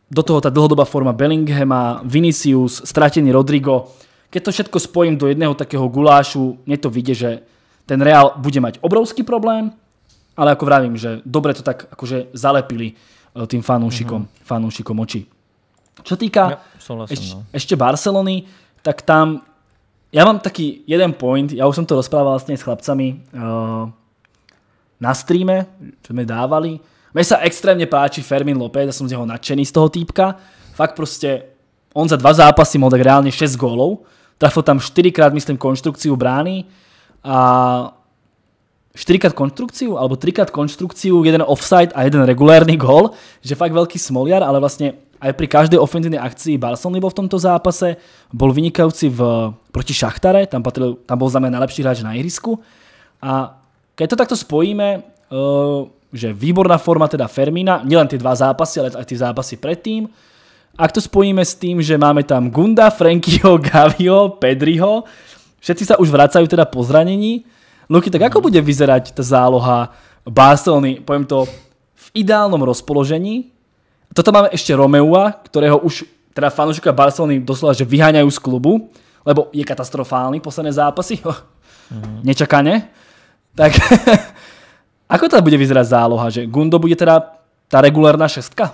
Do toho tá dlhodobá forma Bellinghama, Vinicius, stratený Rodrigo. Keď to všetko spojím do jedného takého gulášu, mne to vyjde, že ten Real bude mať obrovský problém, ale ako vravím, že dobre to tak akože zalepili e, tým fanúšikom, mm -hmm. fanúšikom očí. Čo týka ja, souhlasím, eš, no. ešte Barcelony, tak tam já mám taký jeden point, já už jsem to rozprával vlastne s chlapcami uh, na streame, čo sme dávali. Mne sa extrémně páči Fermin López, já jsem z jeho nadšený z toho týpka. Fakt prostě, on za dva zápasy mal tak reálně 6 gólov, trafil tam 4 krát myslím konštrukciu brány a čtyřikrát konstrukciu, alebo trikrát konstrukciu, jeden offside a jeden regulérny gol, že fakt velký smoliar, ale vlastně aj pri každej ofenzívnej akcii Barcelony bol v tomto zápase, bol vynikajúci v, proti Šachtare, tam, patril, tam bol za mňa najlepší hráč na ihrisku. A keď to takto spojíme, uh, že výborná forma teda Fermína, nielen tie dva zápasy, ale aj tie zápasy predtým, ak to spojíme s tým, že máme tam Gunda, Frankyho, Gaviho, Pedriho, všetci sa už vracajú teda po zranení, Luky, tak ako mhm. bude vyzerať ta záloha Barcelony, poviem to, v ideálnom rozpoložení? Toto máme ešte Romeua, ktorého už teda fanúšika Barcelony doslova, že vyháňajú z klubu, lebo je katastrofálny posledné zápasy, mm. nečakane. Tak ako teda bude vyzerať záloha, že Gundo bude teda ta regulárna šestka?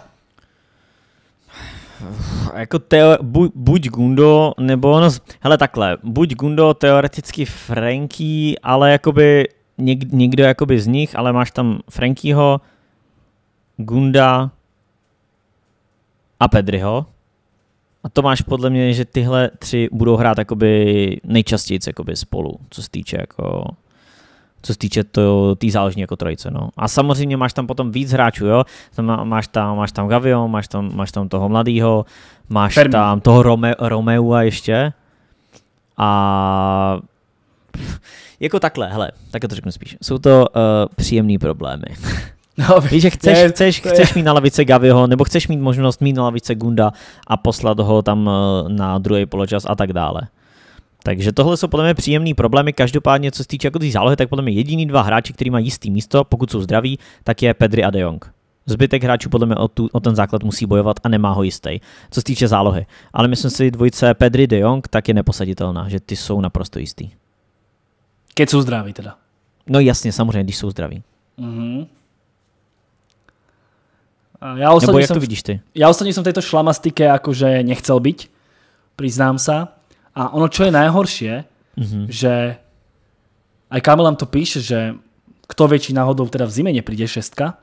No, jako teo, buď, buď Gundo, nebo no, hele takhle, buď Gundo, teoreticky Franky, ale jakoby něk, někdo jakoby z nich, ale máš tam Frankyho, Gunda a Pedriho. A to máš podle mě, že tyhle tři budou hrát jakoby nejčastěji jakoby spolu, co se týče jako co se týče té záložní jako trojice. No. A samozřejmě máš tam potom víc hráčů, jo? Má, máš tam, máš tam Gavion, máš tam, máš tam toho mladého, máš Fermi. tam toho Rome, a ještě. A jako takhle, hele, tak to řeknu spíš. Jsou to uh, eh, příjemné problémy. No, Víš, že chceš, je, chceš, je. chceš mít na lavice Gaviho, nebo chceš mít možnost mít na lavice Gunda a poslat ho tam eh, na druhý poločas a tak dále. Takže tohle jsou podle mě příjemné problémy. Každopádně, co se týče jako tý zálohy, tak podle mě jediný dva hráči, který mají jistý místo, pokud jsou zdraví, tak je Pedri a De Jong. Zbytek hráčů podle mě o, tu, o ten základ musí bojovat a nemá ho jistý, co se týče zálohy. Ale myslím si, dvojice Pedri De Jong tak je neposaditelná, že ty jsou naprosto jistý. Keď jsou zdraví teda. No jasně, samozřejmě, když jsou zdraví. Mm-hmm. Já ostatně Nebo jak jsem, to vidíš ty? Já ostatně jsem v této šlamastike jakože nechcel být, přiznám se. A ono, čo je najhoršie, mm-hmm. že aj Kamil nám to píše, že kto väčší náhodou teda v zime nepríde šestka,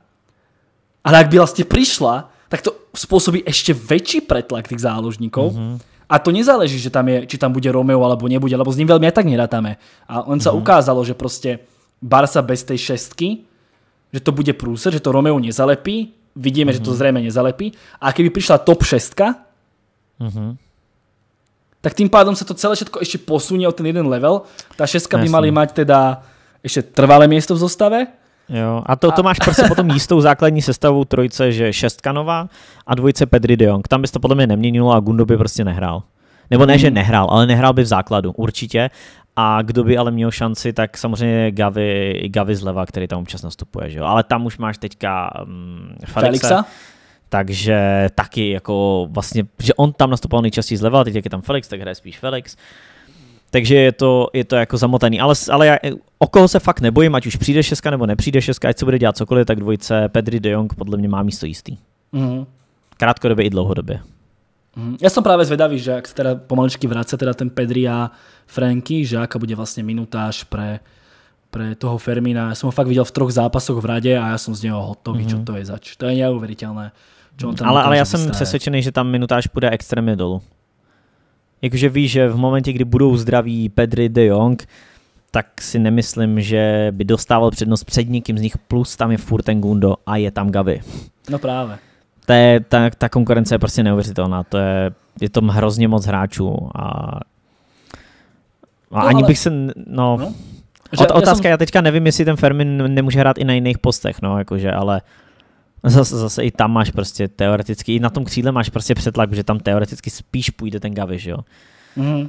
ale ak by vlastne prišla, tak to spôsobí ešte väčší pretlak tých záložníkov. Mm-hmm. A to nezáleží, že tam je, či tam bude Romeo alebo nebude, lebo s ním veľmi aj tak nerátame. A on mm-hmm. ukázalo, že proste Barca bez tej šestky, že to bude prúser, že to Romeo nezalepí, vidíme, mm-hmm. že to mhm. zrejme nezalepí. A keby prišla top šestka, mm-hmm tak tým pádom sa to celé všetko ešte posunie o ten jeden level. Tá šestka by mali mať teda ešte trvalé miesto v zostave. Jo, a to, to máš prostě potom jistou základní sestavou trojce, že šestka nová a dvojice Pedri de Jong. Tam bys to podle mě neměnilo a Gundo by prostě nehrál. Nebo ne, že hmm. nehrál, ale nehrál by v základu, určitě. A kdo by ale měl šanci, tak samozřejmě Gavi, Gavi zleva, který tam občas nastupuje. Že jo? Ale tam už máš teďka um, Felixa. Felixa? Takže taky jako vlastně, že on tam nastupoval nejčastěji zleva, teď jak je tam Felix, tak hraje spíš Felix. Takže je to, je to jako zamotaný. Ale, ale já, o koho se fakt nebojím, ať už přijde šestka nebo nepřijde šestka, ať se bude dělat cokoliv, tak dvojce Pedri de Jong podle mě má místo jistý. Mm-hmm. Krátkodobě i dlouhodobě. Mm-hmm. Já jsem právě zvedavý, že jak se teda pomaličky vrátí teda ten Pedri a Franky, že jaká bude vlastně minutáž pre, pre toho Fermina. Ja som ho fakt videl v troch zápasoch v rade a ja som z neho hotový, mm-hmm. čo mhm. to je zač. To je neuveriteľné. Čo on tam ale, ale já jsem přesvědčený, že tam minutáž půjde extrémně dolů. Jakože víš, že v momentě, kdy budou zdraví Pedri de Jong, tak si nemyslím, že by dostával přednost před někým z nich, plus tam je furt ten Gundo a je tam Gavi. No právě. To je, ta, ta konkurence je prostě neuvěřitelná, to je, je tam hrozně moc hráčů a, a no, ani ale... bych se, no, no že, Ot, otázka, já, jsem... já teďka nevím, jestli ten Fermin nemůže hrát i na jiných postech, no, jakože, ale zase, zase i tam máš prostě teoreticky, i na tom křídle máš prostě přetlak, že tam teoreticky spíš půjde ten Gavi, že jo. Mm.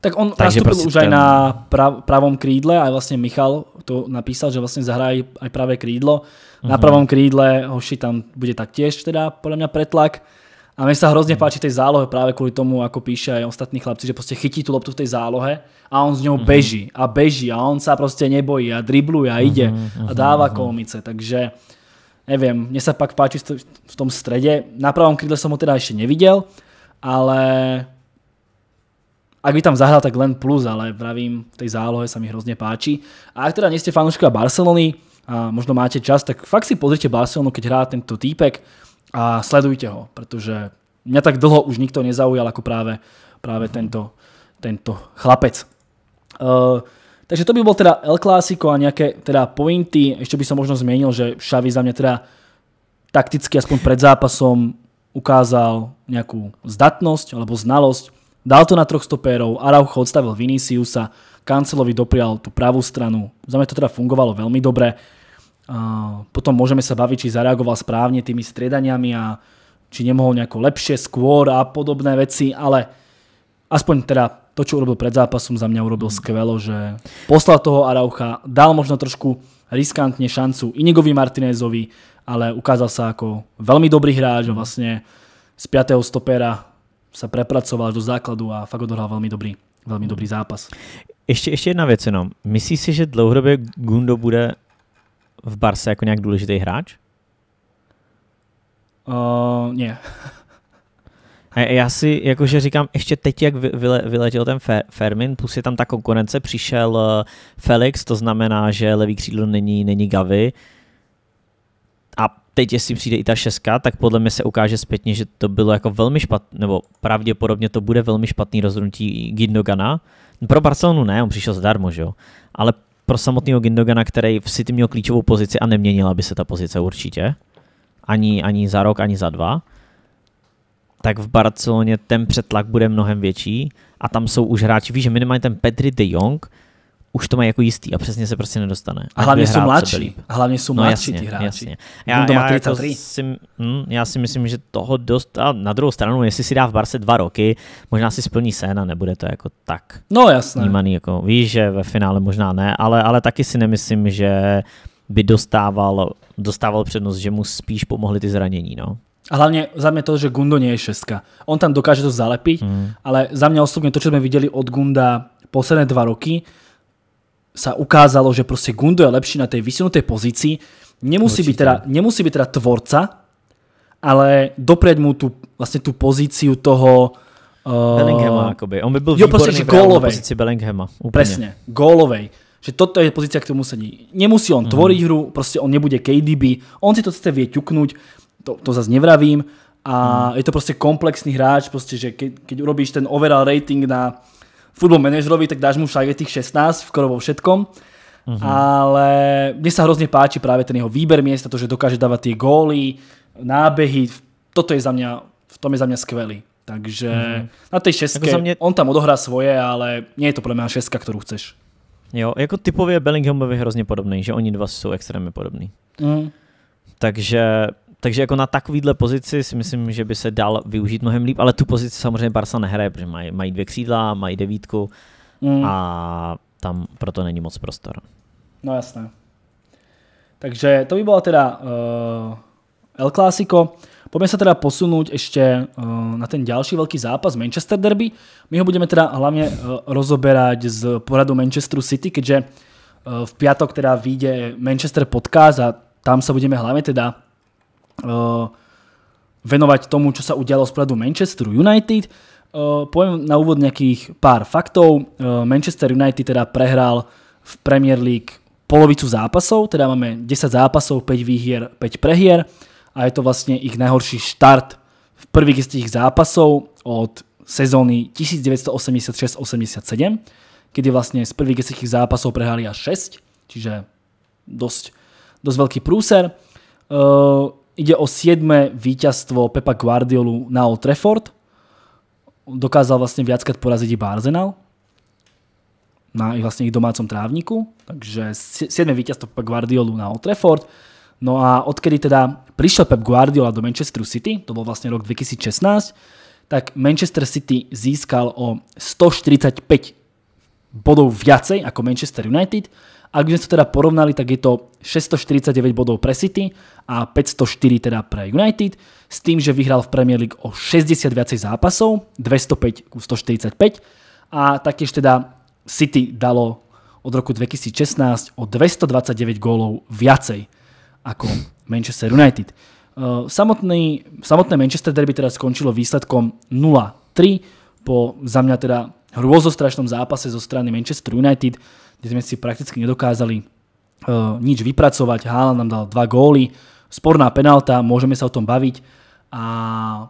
Tak on Takže nastupil prostě už ten... aj na prav, pravom krídle, a vlastně Michal to napísal, že vlastně zahrají aj pravé krídlo. Mm -hmm. Na mhm. pravom krídle hoši tam bude taktiež teda podle mě pretlak. A mi sa hrozně páči tej zálohe práve kvôli tomu, ako píše aj ostatní chlapci, že prostě chytí tú loptu v tej zálohe a on z ňou mhm. beží a beží a on sa prostě nebojí a dribluje a ide mhm, mhm, a dáva kolmice, takže neviem, mne sa pak páči v tom strede. Na pravom krídle som ho teda ešte nevidel, ale ak by tam zahral, tak len plus, ale pravím, v tej zálohe sa mi hrozně páči. A ak teda nie ste fanúška Barcelony a možno máte čas, tak fakt si pozrite Barcelonu, keď hrá tento týpek a sledujte ho, protože mě tak dlho už nikto nezaujal jako právě, právě tento, tento chlapec. Uh, takže to by bol teda El Clásico a nějaké teda pointy. Ještě by som možno změnil, že Xavi za mě teda takticky aspoň před zápasom ukázal nějakou zdatnosť alebo znalosť. Dal to na troch stopérov, Araucho odstavil Viniciusa, Kancelovi doprial tu pravú stranu. Za mě to teda fungovalo velmi dobre. Potom môžeme sa baviť, či zareagoval správne tými striedaniami a či nemohol nejako lepšie, skôr a podobné veci, ale aspoň teda to, čo urobil pred zápasom, za mňa urobil skvelo, že poslal toho Araucha, dal možno trošku riskantne šancu Inigovi Martinezovi, ale ukázal sa ako veľmi dobrý hráč a vlastne z 5. stopera sa prepracoval do základu a fakt odohral veľmi dobrý, velmi dobrý zápas. Ještě, ještě jedna věc jenom. Myslíš si, že dlouhodobě Gundo bude v Barse jako nějak důležitý hráč? Uh, ne. A já si jakože říkám, ještě teď, jak vyle, vyletěl ten Fer, Fermin, plus je tam ta konkurence, přišel uh, Felix, to znamená, že levý křídlo není, není Gavi. A teď, jestli přijde i ta šestka, tak podle mě se ukáže zpětně, že to bylo jako velmi špatné, nebo pravděpodobně to bude velmi špatný rozhodnutí Gindogana. Pro Barcelonu ne, on přišel zdarmo, že jo. Ale pro samotného Gindogana, který v City měl klíčovou pozici a neměnila by se ta pozice určitě, ani, ani za rok, ani za dva, tak v Barceloně ten přetlak bude mnohem větší a tam jsou už hráči, víš, že minimálně ten Petri de Jong, už to mají jako jistý a přesně se prostě nedostane. A hlavně jsou mladší. A hlavně jsou no, mladší jasně, hráči. Jasně. Já, já, jako si, hm, já si myslím, že toho dost, a na druhou stranu, jestli si dá v Barce dva roky, možná si splní sen a nebude to jako tak no, jasné. vnímaný. Jako, víš, že ve finále možná ne, ale, ale taky si nemyslím, že by dostával, dostával přednost, že mu spíš pomohly ty zranění. No. A hlavně za mě to, že Gundo nie je šestka. On tam dokáže to zalepit, mm. ale za mě osobně to, co jsme viděli od Gunda posledné dva roky, sa ukázalo, že proste Gundo je lepší na tej vysunutej pozícii. Nemusí, no, byť teda, nemusí byť teda tvorca, ale dopriať mu tu, vlastne tú pozíciu toho... Uh, Bellinghama, akoby. On by byl jo, výborný prostě, pozici Bellinghama. Úplně. Presne, gólovej. Že toto je pozícia, ktorú musí sedí. Nemusí on mm. hru, prostě on nebude KDB, on si to chce vie ťuknúť, to, to zase nevravím, a mm. je to prostě komplexný hráč, prostě, že keď, keď urobíš ten overall rating na futbol manažerovi, tak dáš mu však tých 16, skoro vo všetkom. Mm-hmm. Ale mne sa hrozne páči práve ten jeho výber miesta, to, že dokáže dávať tie góly, nábehy. Toto je za mňa, v tom je za mňa skvelý. Takže mm-hmm. na tej šestke, jako mě... on tam odohrá svoje, ale nie je to podle mňa šestka, ktorú chceš. Jo, jako typově Bellinghamovi hrozně podobný, že oni dva jsou extrémně podobný. Mm. Takže takže jako na takovýhle pozici si myslím, že by se dal využít mnohem líp, ale tu pozici samozřejmě Barca nehraje, protože mají, mají dvě křídla, mají devítku mm. a tam proto není moc prostor. No jasné. Takže to by bylo teda uh, El Clásico. Poďme sa teda posunúť ešte eh, na ten ďalší veľký zápas Manchester Derby. My ho budeme teda hlavne eh, rozoberať z poradu Manchesteru City, keďže v piatok teda vyjde Manchester podcast a tam sa budeme hlavne teda Eh, venovať tomu, čo sa udialo z pohľadu Manchesteru United. Eh, poviem na úvod nejakých pár faktov. Eh, Manchester United teda prehral v Premier League polovicu zápasov, teda máme 10 zápasov, 5 výhier, 5 prehier a je to vlastne ich najhorší štart v prvých tých zápasov od sezóny 1986-87, kedy vlastne z prvých tých zápasov prehrali až 6, čiže dosť, dosť veľký prúser. Ide o 7. víťazstvo Pepa Guardiolu na Old Trafford. Dokázal vlastne viackrát poraziť iba Arsenal na vlastne ich domácom trávniku. Takže 7. víťazstvo Pepa Guardiolu na Old Trafford. No a odkedy teda prišiel Pep Guardiola do Manchesteru City, to bol vlastne rok 2016, tak Manchester City získal o 145 bodov viacej ako Manchester United ak by sme to teda porovnali, tak je to 649 bodov pre City a 504 teda pre United, s tým, že vyhral v Premier League o 60 viacej zápasov, 205 ku 145 a taktiež teda City dalo od roku 2016 o 229 gólov viacej ako Manchester United. Eh, samotný, samotné Manchester derby teda skončilo výsledkom 0-3 po za mňa teda hrôzostrašnom zápase zo strany Manchester United, kde sme si prakticky nedokázali uh, nič vypracovať. Haaland nám dal dva góly, sporná penalta, môžeme sa o tom baviť a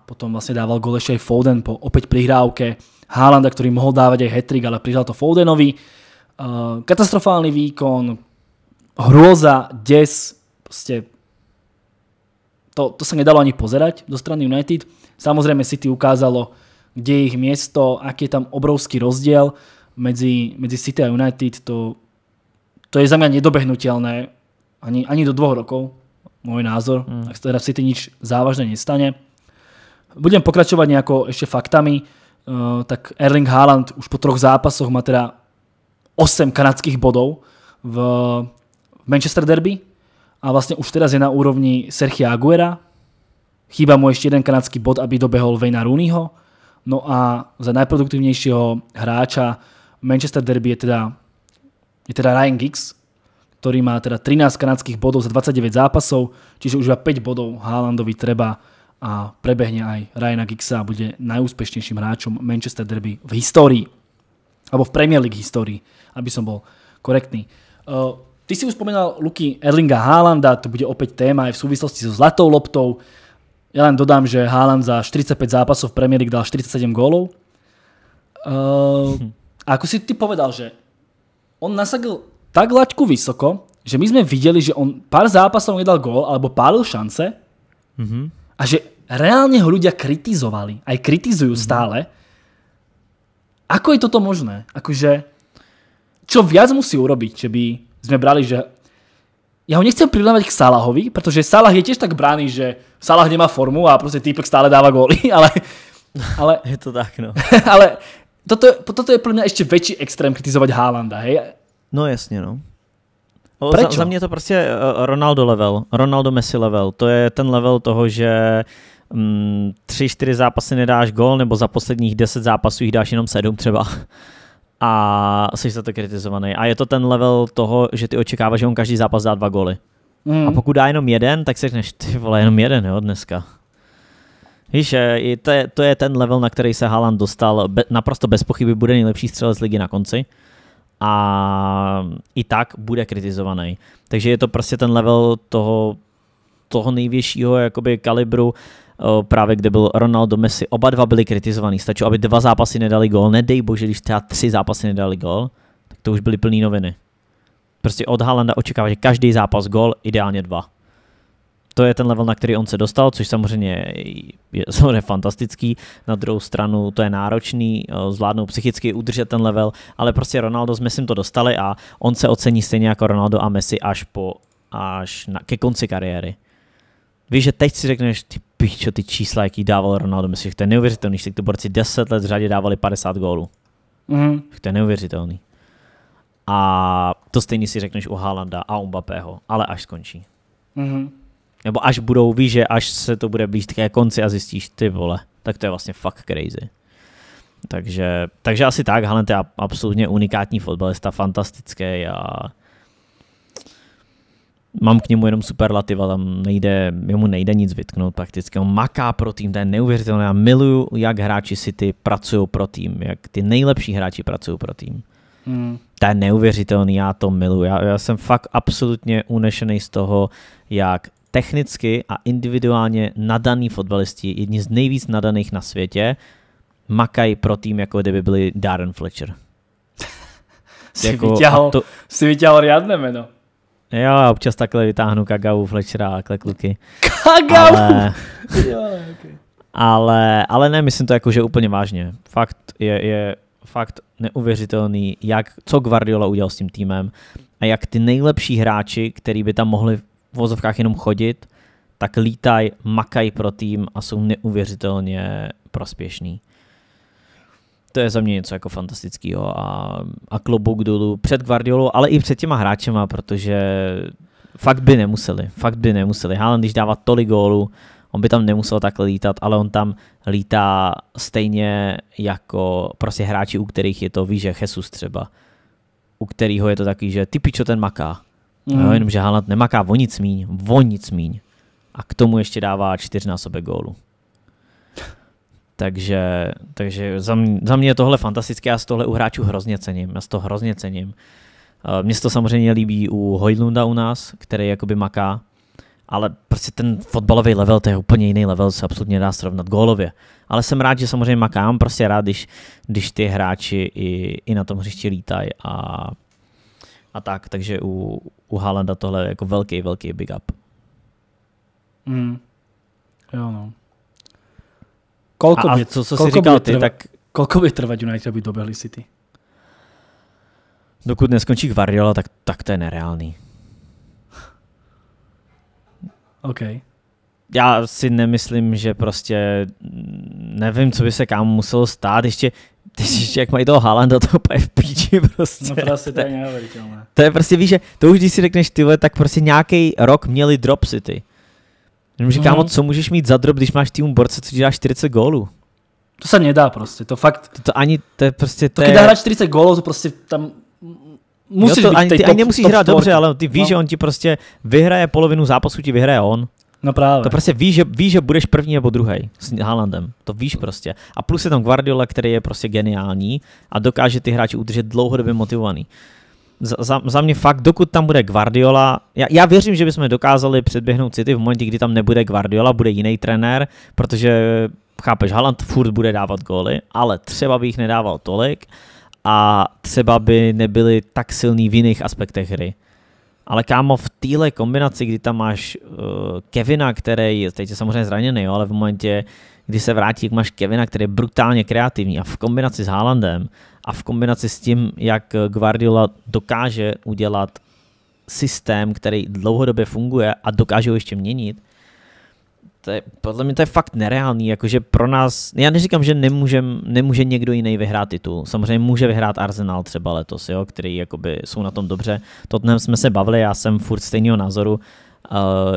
potom vlastne dával gól ešte aj Foden po opäť prihrávke Haalanda, ktorý mohol dávať aj hetrik, ale prihral to Fodenovi. Uh, eh, katastrofálny výkon, hrôza, des, proste to, to sa nedalo ani pozerať do strany United. Samozrejme City ukázalo, kde je ich miesto, aký je tam obrovský rozdiel medzi, medzi City a United to, to je za mňa nedobehnutelné ani, ani do dvoch rokov, môj názor, mm. ak teda v City nič závažné nestane. Budem pokračovať nejako ešte faktami, uh, tak Erling Haaland už po troch zápasoch má teda 8 kanadských bodov v, v Manchester derby a vlastne už teraz je na úrovni Sergio Aguera. Chýba mu ešte jeden kanadský bod, aby dobehol Vejna Rooneyho. No a za najproduktívnejšieho hráča Manchester derby je teda, je teda Ryan Giggs, ktorý má teda 13 kanadských bodov za 29 zápasov, čiže už iba 5 bodov Haalandovi treba a prebehne aj Ryana Giggsa a bude najúspešnejším hráčom Manchester Derby v histórii. Alebo v Premier League histórii, aby som bol korektný. Uh, ty si už spomenal Luky Erlinga Haalanda, to bude opäť téma aj v súvislosti so Zlatou loptou. Ja len dodám, že Haaland za 45 zápasov v Premier League dal 47 gólov. Uh, A ako si ty povedal, že on nasadil tak laťku vysoko, že my sme videli, že on pár zápasov nedal gól alebo pálil šance mm-hmm. a že reálne ho ľudia kritizovali, aj kritizujú mm-hmm. stále. Ako je toto možné? Akože, čo viac musí urobiť, že by sme brali, že ja ho nechcem prirovnávať k Salahovi, pretože Salah je tiež tak bráný, že Salah nemá formu a proste týpek stále dáva góly, ale, ale... je to tak, no. Ale Toto, toto je pro mě ještě větší extrém kritizovat Haalanda, hej? No jasně, no. O, Za, za mě to prostě eh, Ronaldo level, Ronaldo Messi level. To je ten level toho, že mm, tři, čtyři zápasy nedáš gol, nebo za posledních deset zápasů jich dáš jenom sedm třeba. A jsi za to kritizovaný. A je to ten level toho, že ty očekáváš, že on každý zápas dá dva goly. Mm. A pokud dá jenom jeden, tak si řekneš, ty vole, jenom jeden, jo, dneska. Víš, to je, to je ten level, na který se Haaland dostal. Be, naprosto bez pochyby bude nejlepší střelec ligy na konci a i tak bude kritizovaný. Takže je to prostě ten level toho, toho největšího jakoby kalibru, právě kde byl Ronaldo Messi. Oba dva byli kritizovaní. Stačilo, aby dva zápasy nedali gol. Nedej bože, když třeba tři zápasy nedali gol, tak to už byly plné noviny. Prostě od Halanda očekává, že každý zápas gol, ideálně dva to je ten level, na který on se dostal, což samozřejmě je samozřejmě fantastický. Na druhou stranu to je náročný, eh, zvládnou psychicky udržet ten level, ale prostě Ronaldo jsme si to dostali a on se ocení stejně jako Ronaldo a Messi až po až na, ke konci kariéry. Víš, že teď si řekneš, ty píčo, ty čísla, jaký dával Ronaldo, myslím, že to je neuvěřitelný, že ty borci 10 let v řadě dávali 50 gólů. Mm. To je neuvěřitelný. A to stejně si řekneš u Haalanda a u Mbappého, ale až skončí. Mm-hmm. Nebo až budou, víš, že až se to bude blížit ke konci a zjistíš, ty vole, tak to je vlastně fakt crazy. Takže, takže asi tak, Haaland je absolutně unikátní fotbalista, fantastický a mám k němu jenom superlativa, tam nejde, jemu nejde nic vytknout prakticky. On maká pro tým, to je neuvěřitelné. Já miluju, jak hráči si ty pracují pro tým, jak ty nejlepší hráči pracují pro tým. Hmm. To je neuvěřitelný, já to miluju. Já, já jsem fakt absolutně unešený z toho, jak technicky a individuálně nadaný fotbalisti, jedni z nejvíc nadaných na světě, makají pro tým, jako kdyby byli Darren Fletcher. jsi, jako, vytěhal, to... jsi vyťahol riadne jméno. Jo, občas takhle vytáhnu Kagau, Fletchera a takhle kluky. Kagau! Ale... ale, ale ne, myslím to jako, že úplně vážně. Fakt je, je fakt neuvěřitelný, jak, co Guardiola udělal s tím týmem a jak ty nejlepší hráči, který by tam mohli v vozovkách jenom chodit, tak lítají, makají pro tým a jsou neuvěřitelně prospěšní. To je za mě něco jako fantastického a, a klobouk dolů před Guardiolou, ale i před těma hráčema, protože fakt by nemuseli, fakt by nemuseli. Haaland, když dává tolik gólů, on by tam nemusel tak lítat, ale on tam lítá stejně jako prostě hráči, u kterých je to, víš, že Jesus třeba, u kterého je to taky, že ty pičo ten maká, Mm. Jo, mhm. jenomže Haaland nemaká o nic míň, o nic míň. A k tomu ještě dává čtyřnásobek gólu. takže, takže za, mě, za mě je tohle fantastické, já z tohle u hráčů hrozně cením, já z to hrozně cením. Eh, mně se to samozřejmě líbí u Hojlunda u nás, který jakoby maká, ale prostě ten fotbalový level, to je úplně jiný level, se absolutně dá srovnat gólově. Ale jsem rád, že samozřejmě makám, prostě rád, když, když ty hráči i, i na tom hřišti lítají a a tak, takže u, u Haalanda tohle je jako velký, velký big up. Mm. Jo no. Kolko a, by, co, co kolko by říkal ty, trva, tak... Kolko by trvat United, aby doběhli City? Dokud neskončí Guardiola, tak, tak to je nereálný. OK. Já si nemyslím, že prostě nevím, co by se kam muselo stát. Ještě Ježíš, jak mají toho Halanda toho úplně v píči prostě. No prostě to je To je prostě, víš, že to už když si řekneš vole, tak prostě nějaký rok měli drop city. Jenom říkám, mm-hmm. co můžeš mít za drop, když máš týmu borce, co dělá 40 gólů. To se nedá prostě, to fakt. To, to ani, to je prostě... To, když dá 40 gólů, to prostě tam musíš jo, to, být ani, ty top, ani nemusíš top hrát top dobře, ale ty víš, no. že on ti prostě vyhraje polovinu zápasu, ti vyhraje on. No právě. To prostě víš, že, víš, že budeš první nebo druhý s Haalandem. To víš prostě. A plus je tam Guardiola, který je prostě geniální a dokáže ty hráči udržet dlouhodobě motivovaný. Za, za, za mě fakt, dokud tam bude Guardiola, já, já věřím, že bychom dokázali předběhnout City v momentě, kdy tam nebude Guardiola, bude jiný trenér, protože chápeš, Haaland furt bude dávat góly, ale třeba by jich nedával tolik a třeba by nebyly tak silný v jiných aspektech hry. Ale kámo, v téhle kombinaci, kdy tam máš uh, Kevina, který teď je samozřejmě zraněný, jo, ale v momentě, kdy se vrátí, máš Kevina, který je brutálně kreativní a v kombinaci s Haalandem a v kombinaci s tím, jak eh, Guardiola dokáže udělat systém, který dlouhodobě funguje a dokáže ho ještě měnit, to je, podle mě to je fakt nereálný, jakože pro nás, já neříkám, že nemůžem, nemůže někdo jiný vyhrát titul, samozřejmě může vyhrát Arsenal třeba letos, jo, který jakoby jsou na tom dobře, Tottenham jsme se bavili, já jsem furt stejného názoru, uh,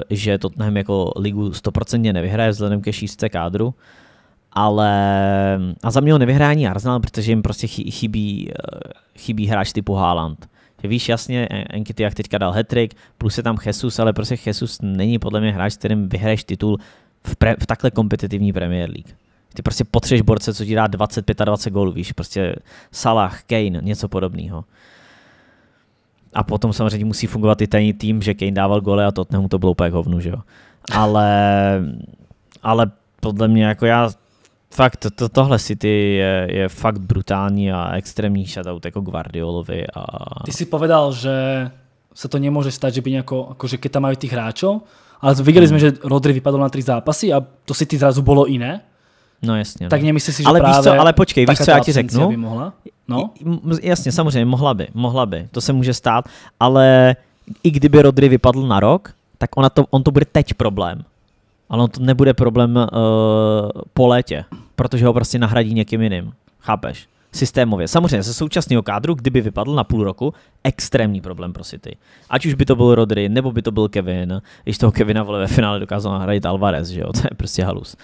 že Tottenham jako ligu stoprocentně nevyhraje vzhledem ke šířce kádru, ale a za mě ho nevyhrání Arsenal, protože jim prostě chybí, chybí eh, hráč typu Haaland víš jasně, e- jak teďka dal hetrik, plus je tam Jesus, ale prostě Jesus není podle mě hráč, kterým vyhraješ titul v, pre, v takhle kompetitivní Premier League. Ty prostě potřeš borce, co ti dá 20, gólů, víš, prostě Salah, Kane, něco podobného. A potom samozřejmě musí fungovat i ten tým, že Kane dával góly a Tottenhamu to bylo úplně hovnu, že jo. Ale, ale podle mě jako já Fakt, to, to, tohle City je, je fakt brutální a extrémní shoutout jako Guardiolovi. A... Ty si povedal, že se to nemůže stát, že by nějako, jako, že tam mají těch hráčů, ale viděli hmm. sme, že Rodri vypadl na tři zápasy a to City zrazu bylo jiné. No jasně. Tak no. nemyslíš si, že ale právě víš co, ale počkej, víš co, já ti řeknu? By mohla? No? Jasně, samozřejmě, mohla by, mohla by, to se může stát, ale i kdyby Rodri vypadl na rok, tak ona to, on to bude teď problém ale on to nebude problém uh, po létě, protože ho prostě nahradí někým jiným. Chápeš? Systémově. Samozřejmě ze současného kádru, kdyby vypadl na půl roku, extrémní problém pro City. Ať už by to byl Rodry, nebo by to byl Kevin, když toho Kevina vole ve finále dokázal nahradit Alvarez, že jo, to je prostě halus.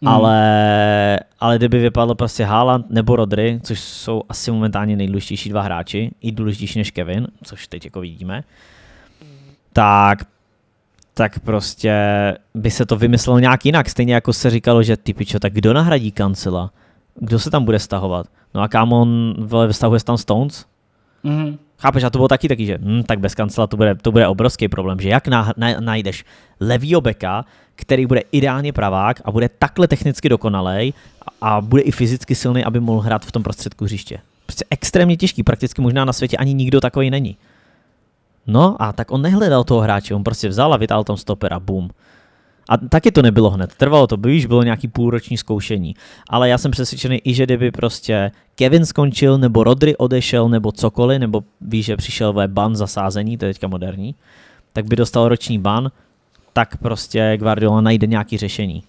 Mm. Ale, ale kdyby vypadl prostě Haaland nebo Rodry, což jsou asi momentálně nejdůležitější dva hráči, i důležitější než Kevin, což teď jako vidíme, tak tak prostě by se to vymyslelo nějak jinak. Stejně jako se říkalo, že ty pičo, tak kdo nahradí kancela? Kdo se tam bude stahovat? No a on vystahuje tam Stones? Mm-hmm. Chápeš, a to bylo taky taky, že hm, tak bez kancela to bude, to bude obrovský problém, že jak na, na, najdeš levýho beka, který bude ideálně pravák a bude takhle technicky dokonalej a, a bude i fyzicky silný, aby mohl hrát v tom prostředku hřiště. Prostě extrémně těžký, prakticky možná na světě ani nikdo takový není. No a tak on nehledal toho hráče, on prostě vzal a vytáhl tam stopera, bum. A taky to nebylo hned, trvalo to, víš, bylo nějaký půlroční zkoušení. Ale já jsem přesvědčený i, že kdyby prostě Kevin skončil, nebo Rodry odešel, nebo cokoliv, nebo víš, že přišel ve ban zasázení, to je teďka moderní, tak by dostal roční ban, tak prostě Guardiola najde nějaký řešení.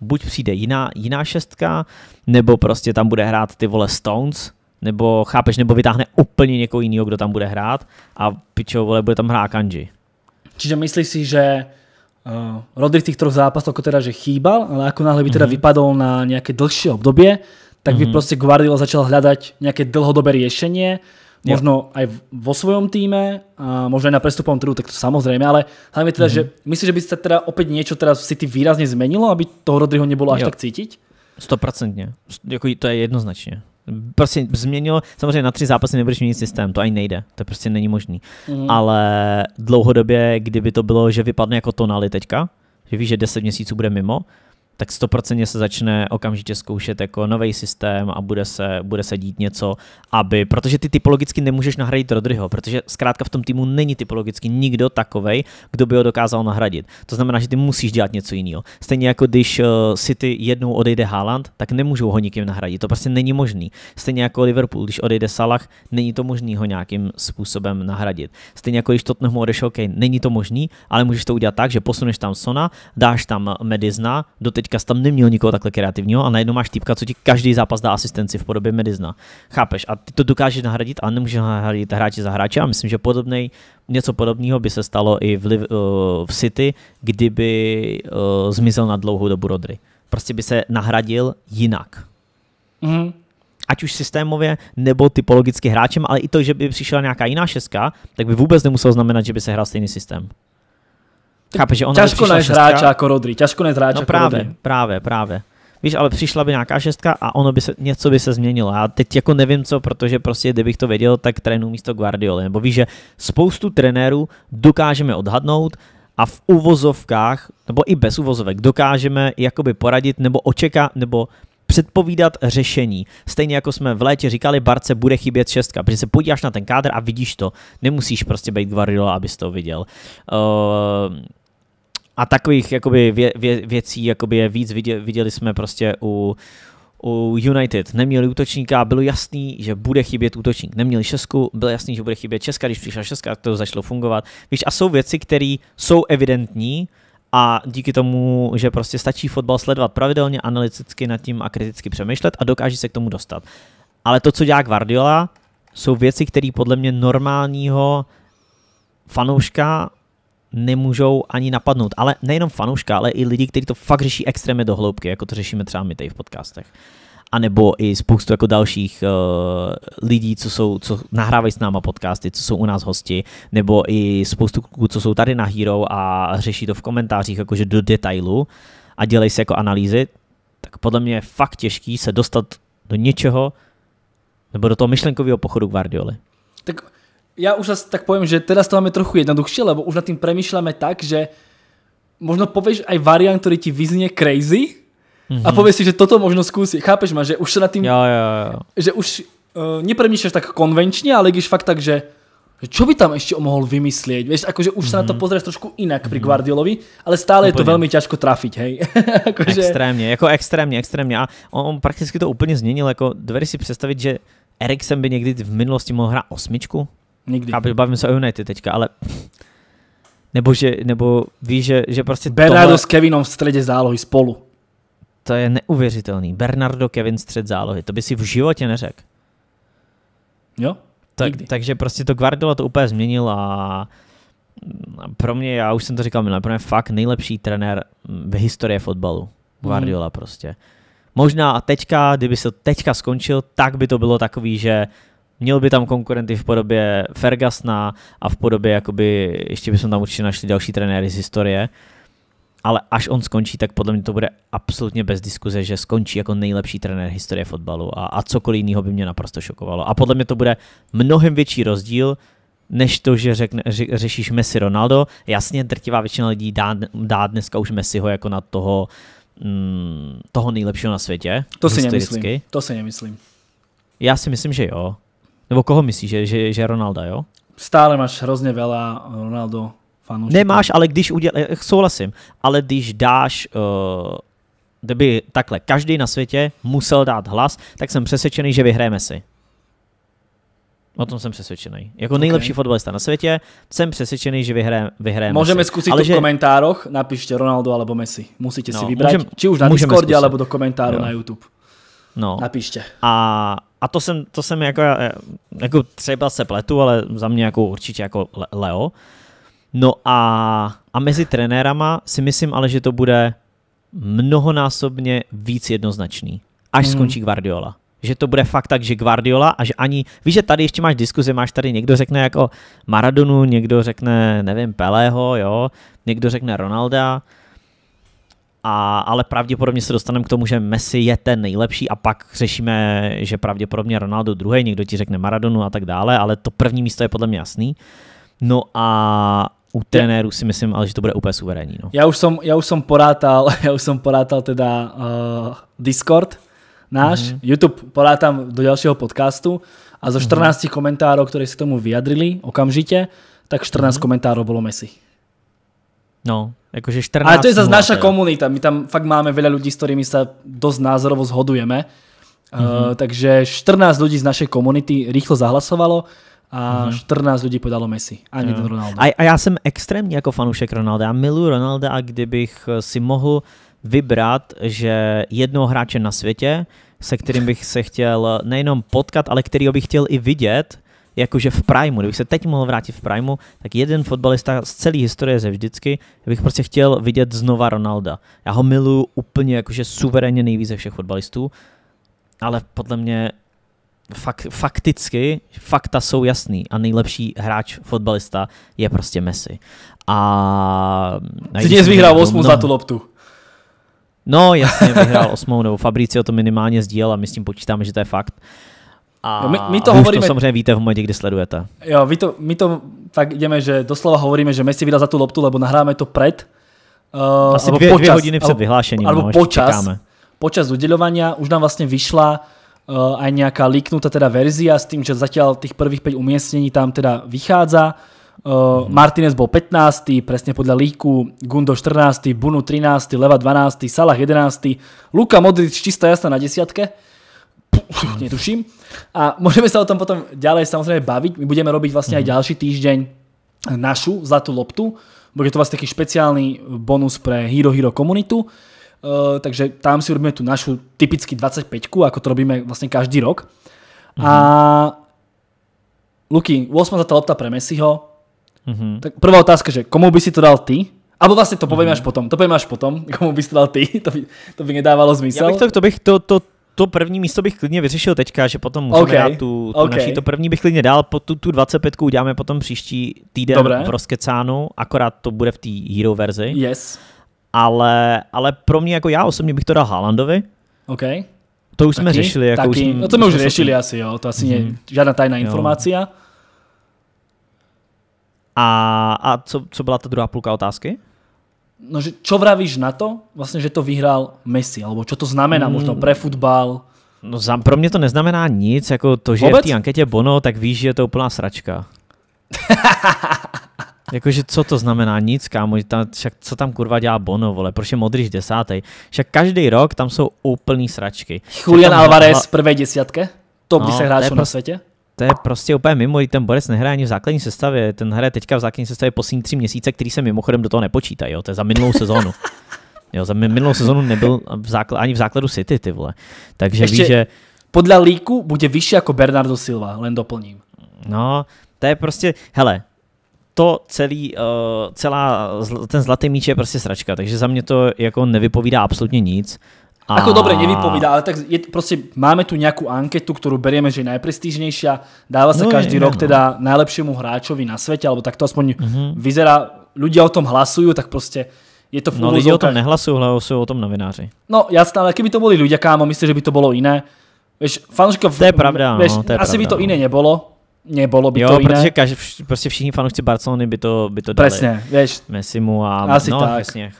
Buď přijde jiná, jiná šestka, nebo prostě tam bude hrát ty vole Stones, nebo chápeš, nebo vytáhne úplně někoho jiného, kdo tam bude hrát a pičo, vole, bude tam hrát Kanji. Čiže myslíš si, že uh, Rodri v těch troch zápasoch jako teda, že chýbal, ale jako náhle by teda mm -hmm. vypadl na nějaké delší období, tak by mm -hmm. prostě Guardiola začal hledat nějaké dlhodobé riešenie, možno aj vo svojom týme, a možno aj na prestupovom trhu, tak to samozrejme, ale hlavne teda, mm -hmm. že mhm. myslíš, že by sa teda opäť niečo teraz v City výrazne zmenilo, aby toho Rodriho nebolo až jo. tak cítiť? 100%. Jako to je jednoznačně prostě změnilo, samozřejmě na tři zápasy nebudeš měnit systém, to ani nejde, to prostě není možný. Mm. Ale dlouhodobě, kdyby to bylo, že vypadne jako Tonali teďka, že víš, že 10 měsíců bude mimo, tak stoprocentně se začne okamžitě zkoušet jako nový systém a bude se, bude se dít něco, aby, protože ty typologicky nemůžeš nahradit Rodryho, protože zkrátka v tom týmu není typologicky nikdo takovej, kdo by ho dokázal nahradit. To znamená, že ty musíš dělat něco jiného. Stejně jako když eh, City jednou odejde Haaland, tak nemůžou ho nikým nahradit. To prostě není možný. Stejně jako Liverpool, když odejde Salah, není to možný ho nějakým způsobem nahradit. Stejně jako když Tottenham odešel Kane, není to možný, ale můžeš to udělat tak, že posuneš tam Sona, dáš tam Medizna, teď. Teďka jsi tam neměl nikoho takhle kreativního a najednou máš týpka, co ti každý zápas dá asistenci v podobě Medizna. Chápeš? A ty to dokážeš nahradit ale nemůžeš nahradit hráče za hráče a myslím, že podobnej, něco podobného by se stalo i v, uh, v City, kdyby uh, zmizel na dlouhou dobu Rodry. Prostě by se nahradil jinak. Mm-hmm ať už systémově nebo typologicky hráčem, ale i to, že by přišla nějaká jiná šestka, tak by vůbec nemuselo znamenat, že by se hrál stejný systém. Chápeš, že ona Těžko než hráča jako Rodri, těžko nájsť hráča no, jako Práve, Rodri. práve. práve. Víš, ale přišla by nějaká šestka a ono by se, něco by se změnilo. A teď jako nevím co, protože prostě kdybych to věděl, tak trénu místo Guardiola. Nebo víš, že spoustu trenérů dokážeme odhadnout a v uvozovkách, nebo i bez uvozovek, dokážeme jakoby poradit nebo očekat nebo předpovídat řešení. Stejně jako jsme v létě říkali, Barce bude chybět šestka, protože se podíváš na ten kádr a vidíš to. Nemusíš prostě být Guardiola, abys to viděl. Uh, a takových jakoby vě, vě, věcí jakoby je víc. Viděli, viděli jsme prostě u, u United. Neměli útočníka, bylo jasný, že bude chybět útočník. Neměli Česku, bylo jasný, že bude chybět česka. Když přišla šestka, to začalo fungovat. Víš, a jsou věci, které jsou evidentní, a díky tomu, že prostě stačí fotbal sledovat pravidelně, analyticky nad tím a kriticky přemýšlet a dokáže se k tomu dostat. Ale to, co dělá Guardiola, jsou věci, které podle mě normálního fanouška nemůžou ani napadnout. Ale nejenom fanouška, ale i lidi, kteří to fakt řeší extrémně do hloubky, jako to řešíme třeba my tady v podcastech. A nebo i spoustu jako dalších uh, lidí, co, jsou, co nahrávají s náma podcasty, co jsou u nás hosti, nebo i spoustu kluků, co jsou tady na Hero a řeší to v komentářích jakože do detailu a dělají si jako analýzy, tak podle mě je fakt těžký se dostat do něčeho, nebo do toho myšlenkového pochodu Guardioli ja už zase tak poviem, že teraz to máme trochu jednoduchšie, lebo už nad tým premýšľame tak, že možno povieš aj variant, ktorý ti vyznie crazy mm-hmm. a mhm. povieš si, že toto možno skúsi. Chápeš ma, že už sa nad tým... Jo, jo, jo. Že už uh, nepremýšľaš tak konvenčne, ale když fakt tak, že čo by tam ešte mohol vymyslieť? Vieš, akože už mm-hmm. sa na to mhm. pozrieš trošku inak pri mhm. Guardiolovi, ale stále úplne. je to velmi ťažko trafiť, hej. akože... Extrémně, jako extrémně, extrémně. A on, on prakticky to úplně změnil, jako dveri si představit, že Eriksen by někdy v minulosti mohl hrát osmičku? Nikdy. Chápeš, bavím se o United teďka, ale nebo že, nebo ví, že, že prostě Bernardo tohle... s Kevinom v středě zálohy spolu. To je neuvěřitelný. Bernardo, Kevin střed zálohy. To by si v životě neřekl. Jo, tak, takže prostě to Guardiola to úplně změnil a pro mě, já už jsem to říkal minule, pro mě fakt nejlepší trenér v historii fotbalu. Hmm. Guardiola mm. prostě. Možná a teďka, kdyby se teďka skončil, tak by to bylo takový, že Měl by tam konkurenty v podobě Fergasna a v podobě, jakoby, ještě bychom tam určitě našli další trenéry z historie, ale až on skončí, tak podle mě to bude absolutně bez diskuze, že skončí jako nejlepší trenér historie fotbalu a, a cokoliv jiného by mě naprosto šokovalo. A podle mě to bude mnohem větší rozdíl, než to, že řekne, ře, řešíš Messi Ronaldo. Jasně, drtivá většina lidí dá, dá dneska už Messiho jako na toho, mm, toho nejlepšího na světě. To si nemyslím. To si nemyslím. Já si myslím, že jo. Nebo koho myslíš, že, že, že Ronalda, jo? Stále máš hrozně veľa eh, Ronaldo fanoušků. Nemáš, ale když uděláš, eh, souhlasím, ale když dáš uh, kdyby takhle každý na světě musel dát hlas, tak jsem přesvědčený, že vyhráme si. O tom jsem přesvědčený. Jako okay. nejlepší fotbalista na světě jsem přesvědčený, že vyhráme. vyhrajeme Můžeme si. zkusit ale to že... v komentároch, napište Ronaldo alebo Messi. Musíte no, si vybrat, můžem, či už na Discordě, alebo do komentáru jo. na YouTube. No. Napište. A a to jsem, to jsem jako, jako třeba se pletu, ale za mě jako určitě jako Leo. No a, a mezi trenérama si myslím ale, že to bude mnohonásobně víc jednoznačný, až hmm. skončí Guardiola. Že to bude fakt tak, že Guardiola a že ani, víš, že tady ještě máš diskuzi, máš tady někdo řekne jako Maradonu, někdo řekne, nevím, Pelého, jo, někdo řekne Ronalda, a, ale pravděpodobně se dostaneme k tomu, že Messi je ten nejlepší a pak řešíme, že pravděpodobně Ronaldo druhý, někdo ti řekne Maradonu a tak dále, ale to první místo je podle mě jasný. No a u trenéru si myslím, ale že to bude úplně suverénní. No. Já, už jsem, já už jsem porátal, já už jsem porátal teda uh, Discord náš, mm-hmm. YouTube porátám do dalšího podcastu a zo 14 mm-hmm. komentárov, které se tomu vyjadrili okamžitě, tak 14 mm-hmm. komentárov bylo Messi. No, jakože 14. Ale to je zase naša teda. komunita, my tam fakt máme veľa ľudí, s ktorými sa dosť názorovo zhodujeme. Mm-hmm. Uh, takže 14 ľudí z našej komunity rýchlo zahlasovalo a mm-hmm. 14 lidí podalo Messi a jeden no. Ronaldo. A, a já jsem extrémní jako fanoušek Ronalda. Ja miluji Ronalda a kdybych eh, si mohl vybrat, že jednoho hráče na světě, se kterým bych se chtěl nejenom potkat, ale kterýho bych chtěl i vidět, jakože v Primu, kdybych se teď mohl vrátit v Primu, tak jeden fotbalista z celé historie ze vždycky, bych prostě chtěl vidět znova Ronalda. Já ho miluju úplně jakože suverénně nejvíce všech fotbalistů, ale podle mě fakt, fakticky fakta jsou jasný a nejlepší hráč fotbalista je prostě Messi. A... Jedině jsi vyhrál osmu za tu loptu. No jasně, vyhrál osmou, nebo Fabricio to minimálně sdílel a my s tím počítáme, že to je fakt. A jo, my, my to hovoríme... to samozřejmě víte v momentě, kdy sledujete. Jo, my to, my to tak jdeme, že doslova hovoríme, že Messi vydal za tu loptu, lebo nahráme to pred. Uh, eh, Asi dvě, počas, dvě hodiny před vyhlášením. Alebo no, počas, počas udělování už nám vlastně vyšla uh, aj nějaká líknutá teda verzia s tím, že zatím těch prvých 5 umístění tam teda vychádza. Uh, hmm. Martinez byl 15. Přesně podle líku, Gundo 14. Bunu 13. Leva 12. Salah 11. Luka Modric čistá jasná na desiatke netuším. A můžeme se o tom potom ďalej samozřejmě bavit. My budeme robiť vlastně mm. aj ďalší mhm. týždeň našu zlatú loptu. Bude to vlastně taký špeciálny bonus pre Hero Hero komunitu. Uh, takže tam si urobíme tu našu typicky 25 ako to robíme vlastně každý rok. Mm. A Luky, 8 zlatá lopta pre Messiho. Mm-hmm. Tak prvá otázka, že komu by si to dal ty? Abo vlastně to povím mm-hmm. až potom, to povím až potom, komu bys to dal ty, to by, to by nedávalo zmysel. Ja bych to, to bych to, to to první místo bych klidně vyřešil teďka, že potom můžeme okay. dát tu, tu okay. naší, to první bych klidně dal, po tu, tu 25 uděláme potom příští týden Dobré. v rozkecánu, akorát to bude v té hero verzi. Yes. Ale, ale pro mě, jako já osobně bych to dal Haalandovi. Ok. To už taky, jsme řešili. Jako taky. Už jsme, no to jsme už řešili asi, jo. To asi mm-hmm. je žádná tajná informace. A, a co, co byla ta druhá půlka otázky? No, že čo vravíš na to, vlastně, že to vyhrál Messi, alebo čo to znamená mm. možno pre futbal? No za, pro mě to neznamená nic, jako to, že Vůbec? je v té anketě Bono, tak víš, že je to úplná sračka. Jakože co to znamená? Nic, kámo. tam, však co tam kurva dělá Bono, vole? Proč je Modrič desátý? Však každý rok tam jsou úplný sračky. Julian Alvarez v prvé desiatke? Top no, 10 hráčů na světě? To je prostě úplně mimo, ten Borec nehraje ani v základní sestavě, ten hraje teďka v základní sestavě poslední tři měsíce, který se mimochodem do toho nepočítá, jo, to je za minulou sezónu. Jo, za minulou sezónu nebyl v základ, ani v základu City, ty vole. Takže Ještě, víš, že... Podle líku bude vyšší jako Bernardo Silva, len doplním. No, to je prostě, hele, to celý, uh, celá, ten zlatý míč je prostě sračka, takže za mě to jako nevypovídá absolutně nic a... Ako dobre, nevypovídá, ale tak je, proste máme tu nejakú anketu, ktorú berieme, že je najprestížnejšia, dáva sa no, každý je, rok no. teda najlepšiemu hráčovi na svete, alebo tak to aspoň uh-huh. vyzerá, ľudia o tom hlasujú, tak proste je to v No lidi o tom nehlasujú, hlasujú o tom novináři. No jasné, ale keby to boli ľudia, kámo, myslím, že by to bolo iné. Vieš, fanúšikov... To je pravda, vieš, no, to je asi pravda, by to no. iné nebolo, mě bylo by jo, to jiné. protože každý, prostě všichni fanoušci Barcelony by to, by to dali. víš. Messi mu a... Asi no, tak. Presne,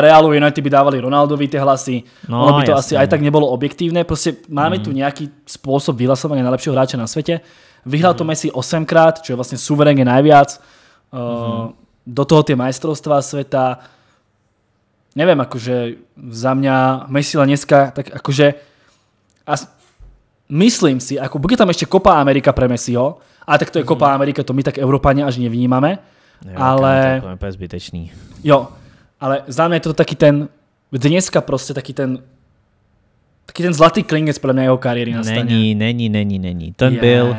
Realu United by dávali Ronaldovi ty hlasy. No, ono by to jasný. asi aj tak nebolo objektívne. Prostě máme mm. tu nějaký způsob vyhlasování nejlepšího hráče na světě. Vyhral mm. to mhm. Messi 8 krát, čo je vlastně suverénně najviac. Mm. do toho ty majstrovstvá světa. Nevím, jakože za mňa Messi dneska, tak jakože myslím si, ako bude tam ešte Copa Amerika pre Messiho, a tak to je Copa mhm. Amerika, to my tak Európania až nevnímame, jo, ale... To je zbytečný. Jo, ale za mňa je to taký ten, dneska prostě taký ten Taky ten zlatý klingec pre mňa jeho kariéry nastane. Není, není, není, není. Ten yeah. byl,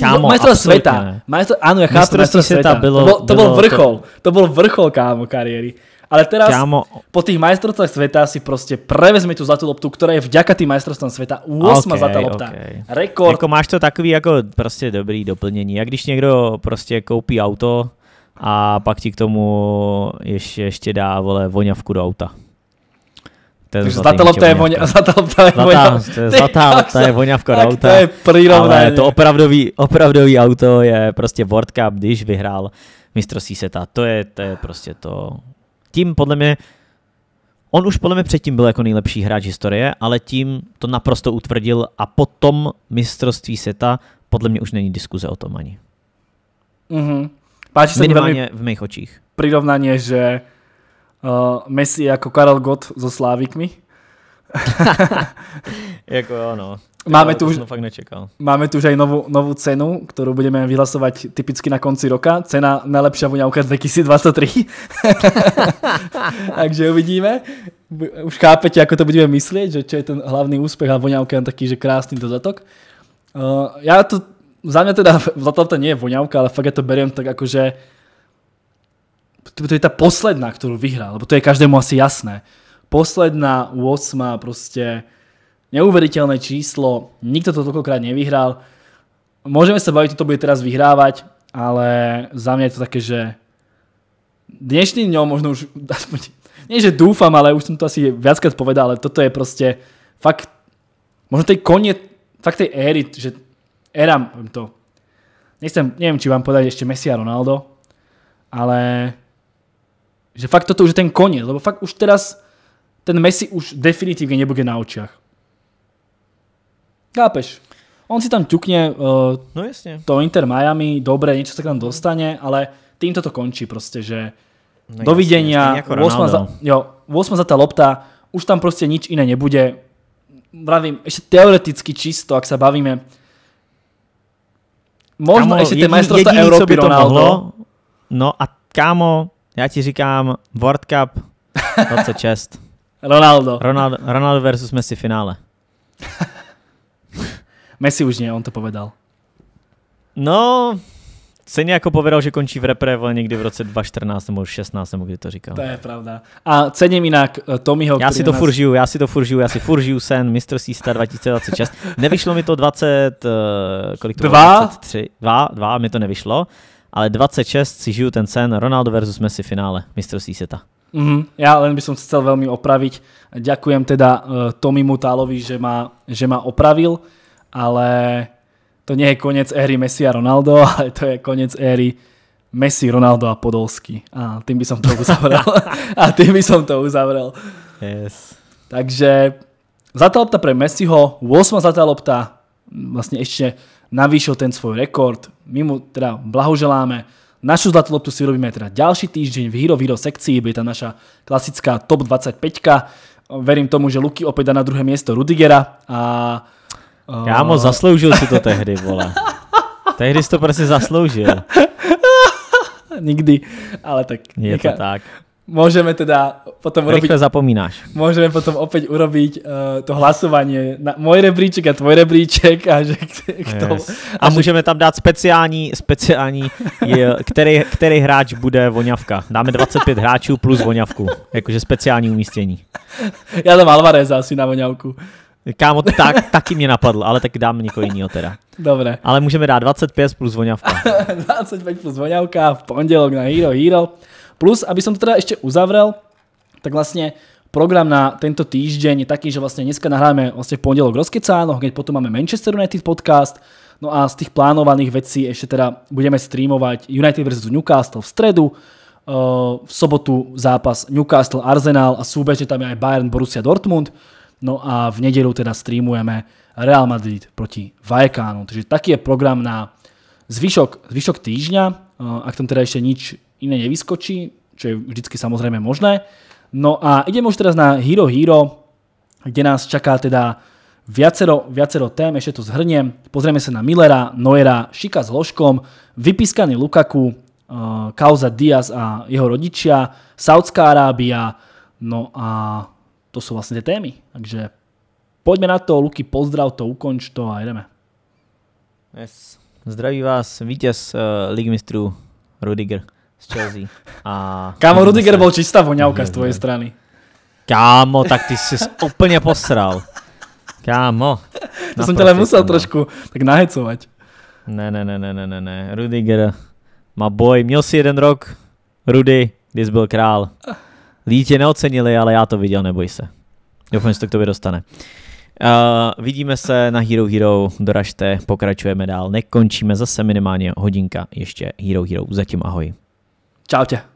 kámo, Majster světa. Majster, ano, já chápu, světa. světa bylo, to, byl, to bylo, vrchol. To... to byl vrchol, kámo, kariéry. Ale teraz Kámo. po tých majstrovstvách sveta si proste prevezme tú zlatú loptu, ktorá je vďaka tým majstrovstvám sveta 8 okay, zlatá lopta. Okay. Rekord. Jako máš to takový jako prostě dobrý doplnění. Jak když někdo prostě koupí auto a pak ti k tomu ještě, ešte dá vole voňavku do auta. To Takže zlatá lopta je voňavka. Zlatá lopta je voňavka. Zlatá lopta je voňavka do auta. To je prirovnání. Ale to opravdový, opravdový auto je prostě World Cup, když vyhrál mistrovství světa. To je, to je prostě to tím podle mě On už podle mě předtím byl jako nejlepší hráč historie, ale tím to naprosto utvrdil a potom mistrovství světa podle mě už není diskuze o tom ani. Mm-hmm. Páči se Minimálně v mých očích. Prirovnanie, že uh, Messi jako Karel Gott so Slávikmi. jako ano. Máme tu, už, fakt nečekal. máme tu už aj novú, novú cenu, ktorú budeme vyhlasovať typicky na konci roka. Cena najlepšia voňavka 2023. Takže uvidíme. Už chápete, ako to budeme myslieť, že čo je ten hlavný úspech a voňavka je taký, že krásny dodatok. Uh, ja to, za mňa teda to nie je voňavka, ale fakt ja to beriem tak že to je ta posledná, ktorú vyhrál, lebo to je každému asi jasné. Posledná, 8 prostě Neuveriteľné číslo, nikto to toľkokrát nevyhral. Môžeme sa baviť, toto bude teraz vyhrávať, ale za mňa je to také, že dnešným dňom možno už, aspoň, nie že dúfam, ale už som to asi viackrát povedal, ale toto je proste fakt, možno tej konie, fakt tej éry, že éra, to, nechcem, neviem, či vám povedať ešte Messi a Ronaldo, ale že fakt toto už je ten koniec, lebo fakt už teraz ten Messi už definitívne nebude na očiach. Kápeš. On si tam ťukne uh, no jasne. to Inter Miami, dobre, niečo sa tam dostane, ale týmto to končí proste, že no, dovidenia, jasne, jasne, 8, jako za, jo, 8 za tá lopta, už tam proste nič iné nebude. Vravím, ešte teoreticky čisto, ak sa bavíme, možno kámo, ešte tie majstrovstvá Európy by to Ronaldo. Mohlo, no a kámo, ja ti říkám World Cup 26. Ronaldo. Ronaldo, Ronaldo versus Messi finále. Messi už nie, on to povedal. No, se jako povedal, že končí v repre ale někdy v roce 2014 nebo 16, nebo kdy to říkal. To je pravda. A cením jinak eh, Tomiho. Já si to nás... furžiju, já si to furžiju, já si furžiju sen, sen, Sista 2026. Nevyšlo mi to 20, eh, kolik to bylo? 23, 2, 2, mi to nevyšlo, ale 26 si žiju ten sen Ronaldo versus Messi finále mistr Sista. Mm, já len by som chcel velmi opravit. Děkujem teda uh, eh, Tomimu Tálovi, že ma, že ma opravil ale to nie je konec éry Messi a Ronaldo, ale to je konec éry Messi, Ronaldo a Podolsky. A tým by som to uzavrel. a tým by som to uzavrel. Yes. Takže zlatá lopta pre Messiho, 8 zlatá lopta, vlastne ešte navýšil ten svoj rekord. My mu teda blahoželáme. Našu zlatú loptu si robíme teda ďalší týždeň v Hero Hero sekcii, bude tá naša klasická top 25 -ka. Verím tomu, že Luky opäť dá na druhé miesto Rudigera a Eh, Kámo, uh... zasloužil si to tehdy, vole. tehdy jsi to prostě zasloužil. Nikdy, ale tak. Je to tak. Můžeme teda potom urobiť... zapomínáš. Můžeme potom opět urobiť uh, eh, to hlasování. na můj rebríček a tvoj rebríček a že tomu... Yes. A, a můžeme tam dát speciální, speciální je, který, který hráč bude voňavka. Dáme 25 hráčů plus voňavku. Jakože speciální umístění. Já tam Alvarez asi na voňavku. Kámo, tak, taky mě napadl, ale tak dám někoho jiného teda. Dobré. Ale můžeme dát 25 plus voňavka. 25 plus voňavka v pondělok na Hero Hero. Plus, aby som to teda ešte uzavrel, tak vlastne program na tento týždeň je taký, že vlastne dneska nahráme vlastne v pondelok rozkecáno, keď potom máme Manchester United podcast, no a z tých plánovaných vecí ešte teda budeme streamovať United vs Newcastle v stredu, eh, v sobotu zápas Newcastle Arsenal a súbežne tam je aj Bayern Borussia Dortmund. No a v nedělu teda streamujeme Real Madrid proti Vajekánu. Takže taký je program na zvyšok, zvyšok týždňa, eh, ak tam teda ešte nič iné nevyskočí, čo je vždycky samozrejme možné. No a ideme už teraz na Hero Hero, kde nás čaká teda viacero, viacero tém, ešte to zhrniem. Pozrieme sa na Millera, Noera, Šika s Ložkom, vypískaný Lukaku, eh, kauza Diaz a jeho rodičia, Saudská Arábia, no a to sú vlastne tie témy. Takže poďme na to, Luky, pozdrav to, ukonč to a jdeme. Yes. Zdraví vás vítěz uh, Ligy mistrů Rudiger z Chelsea. A... Kámo, Rudiger byl čistá voňavka z tvojej strany. Kámo, tak ty jsi úplně posral. Kámo. To jsem tě musel no. trošku tak nahecovat. Ne, ne, ne, ne, ne, ne, ne. Rudiger, má boj. Měl si jeden rok, Rudy, když byl král. Lidi tě neocenili, ale já to viděl, neboj se. Doufám, že to k tobě dostane. Uh, vidíme se na Hero Hero, doražte, pokračujeme dál, nekončíme zase minimálně hodinka ještě Hero Hero. Zatím ahoj. Čau tě.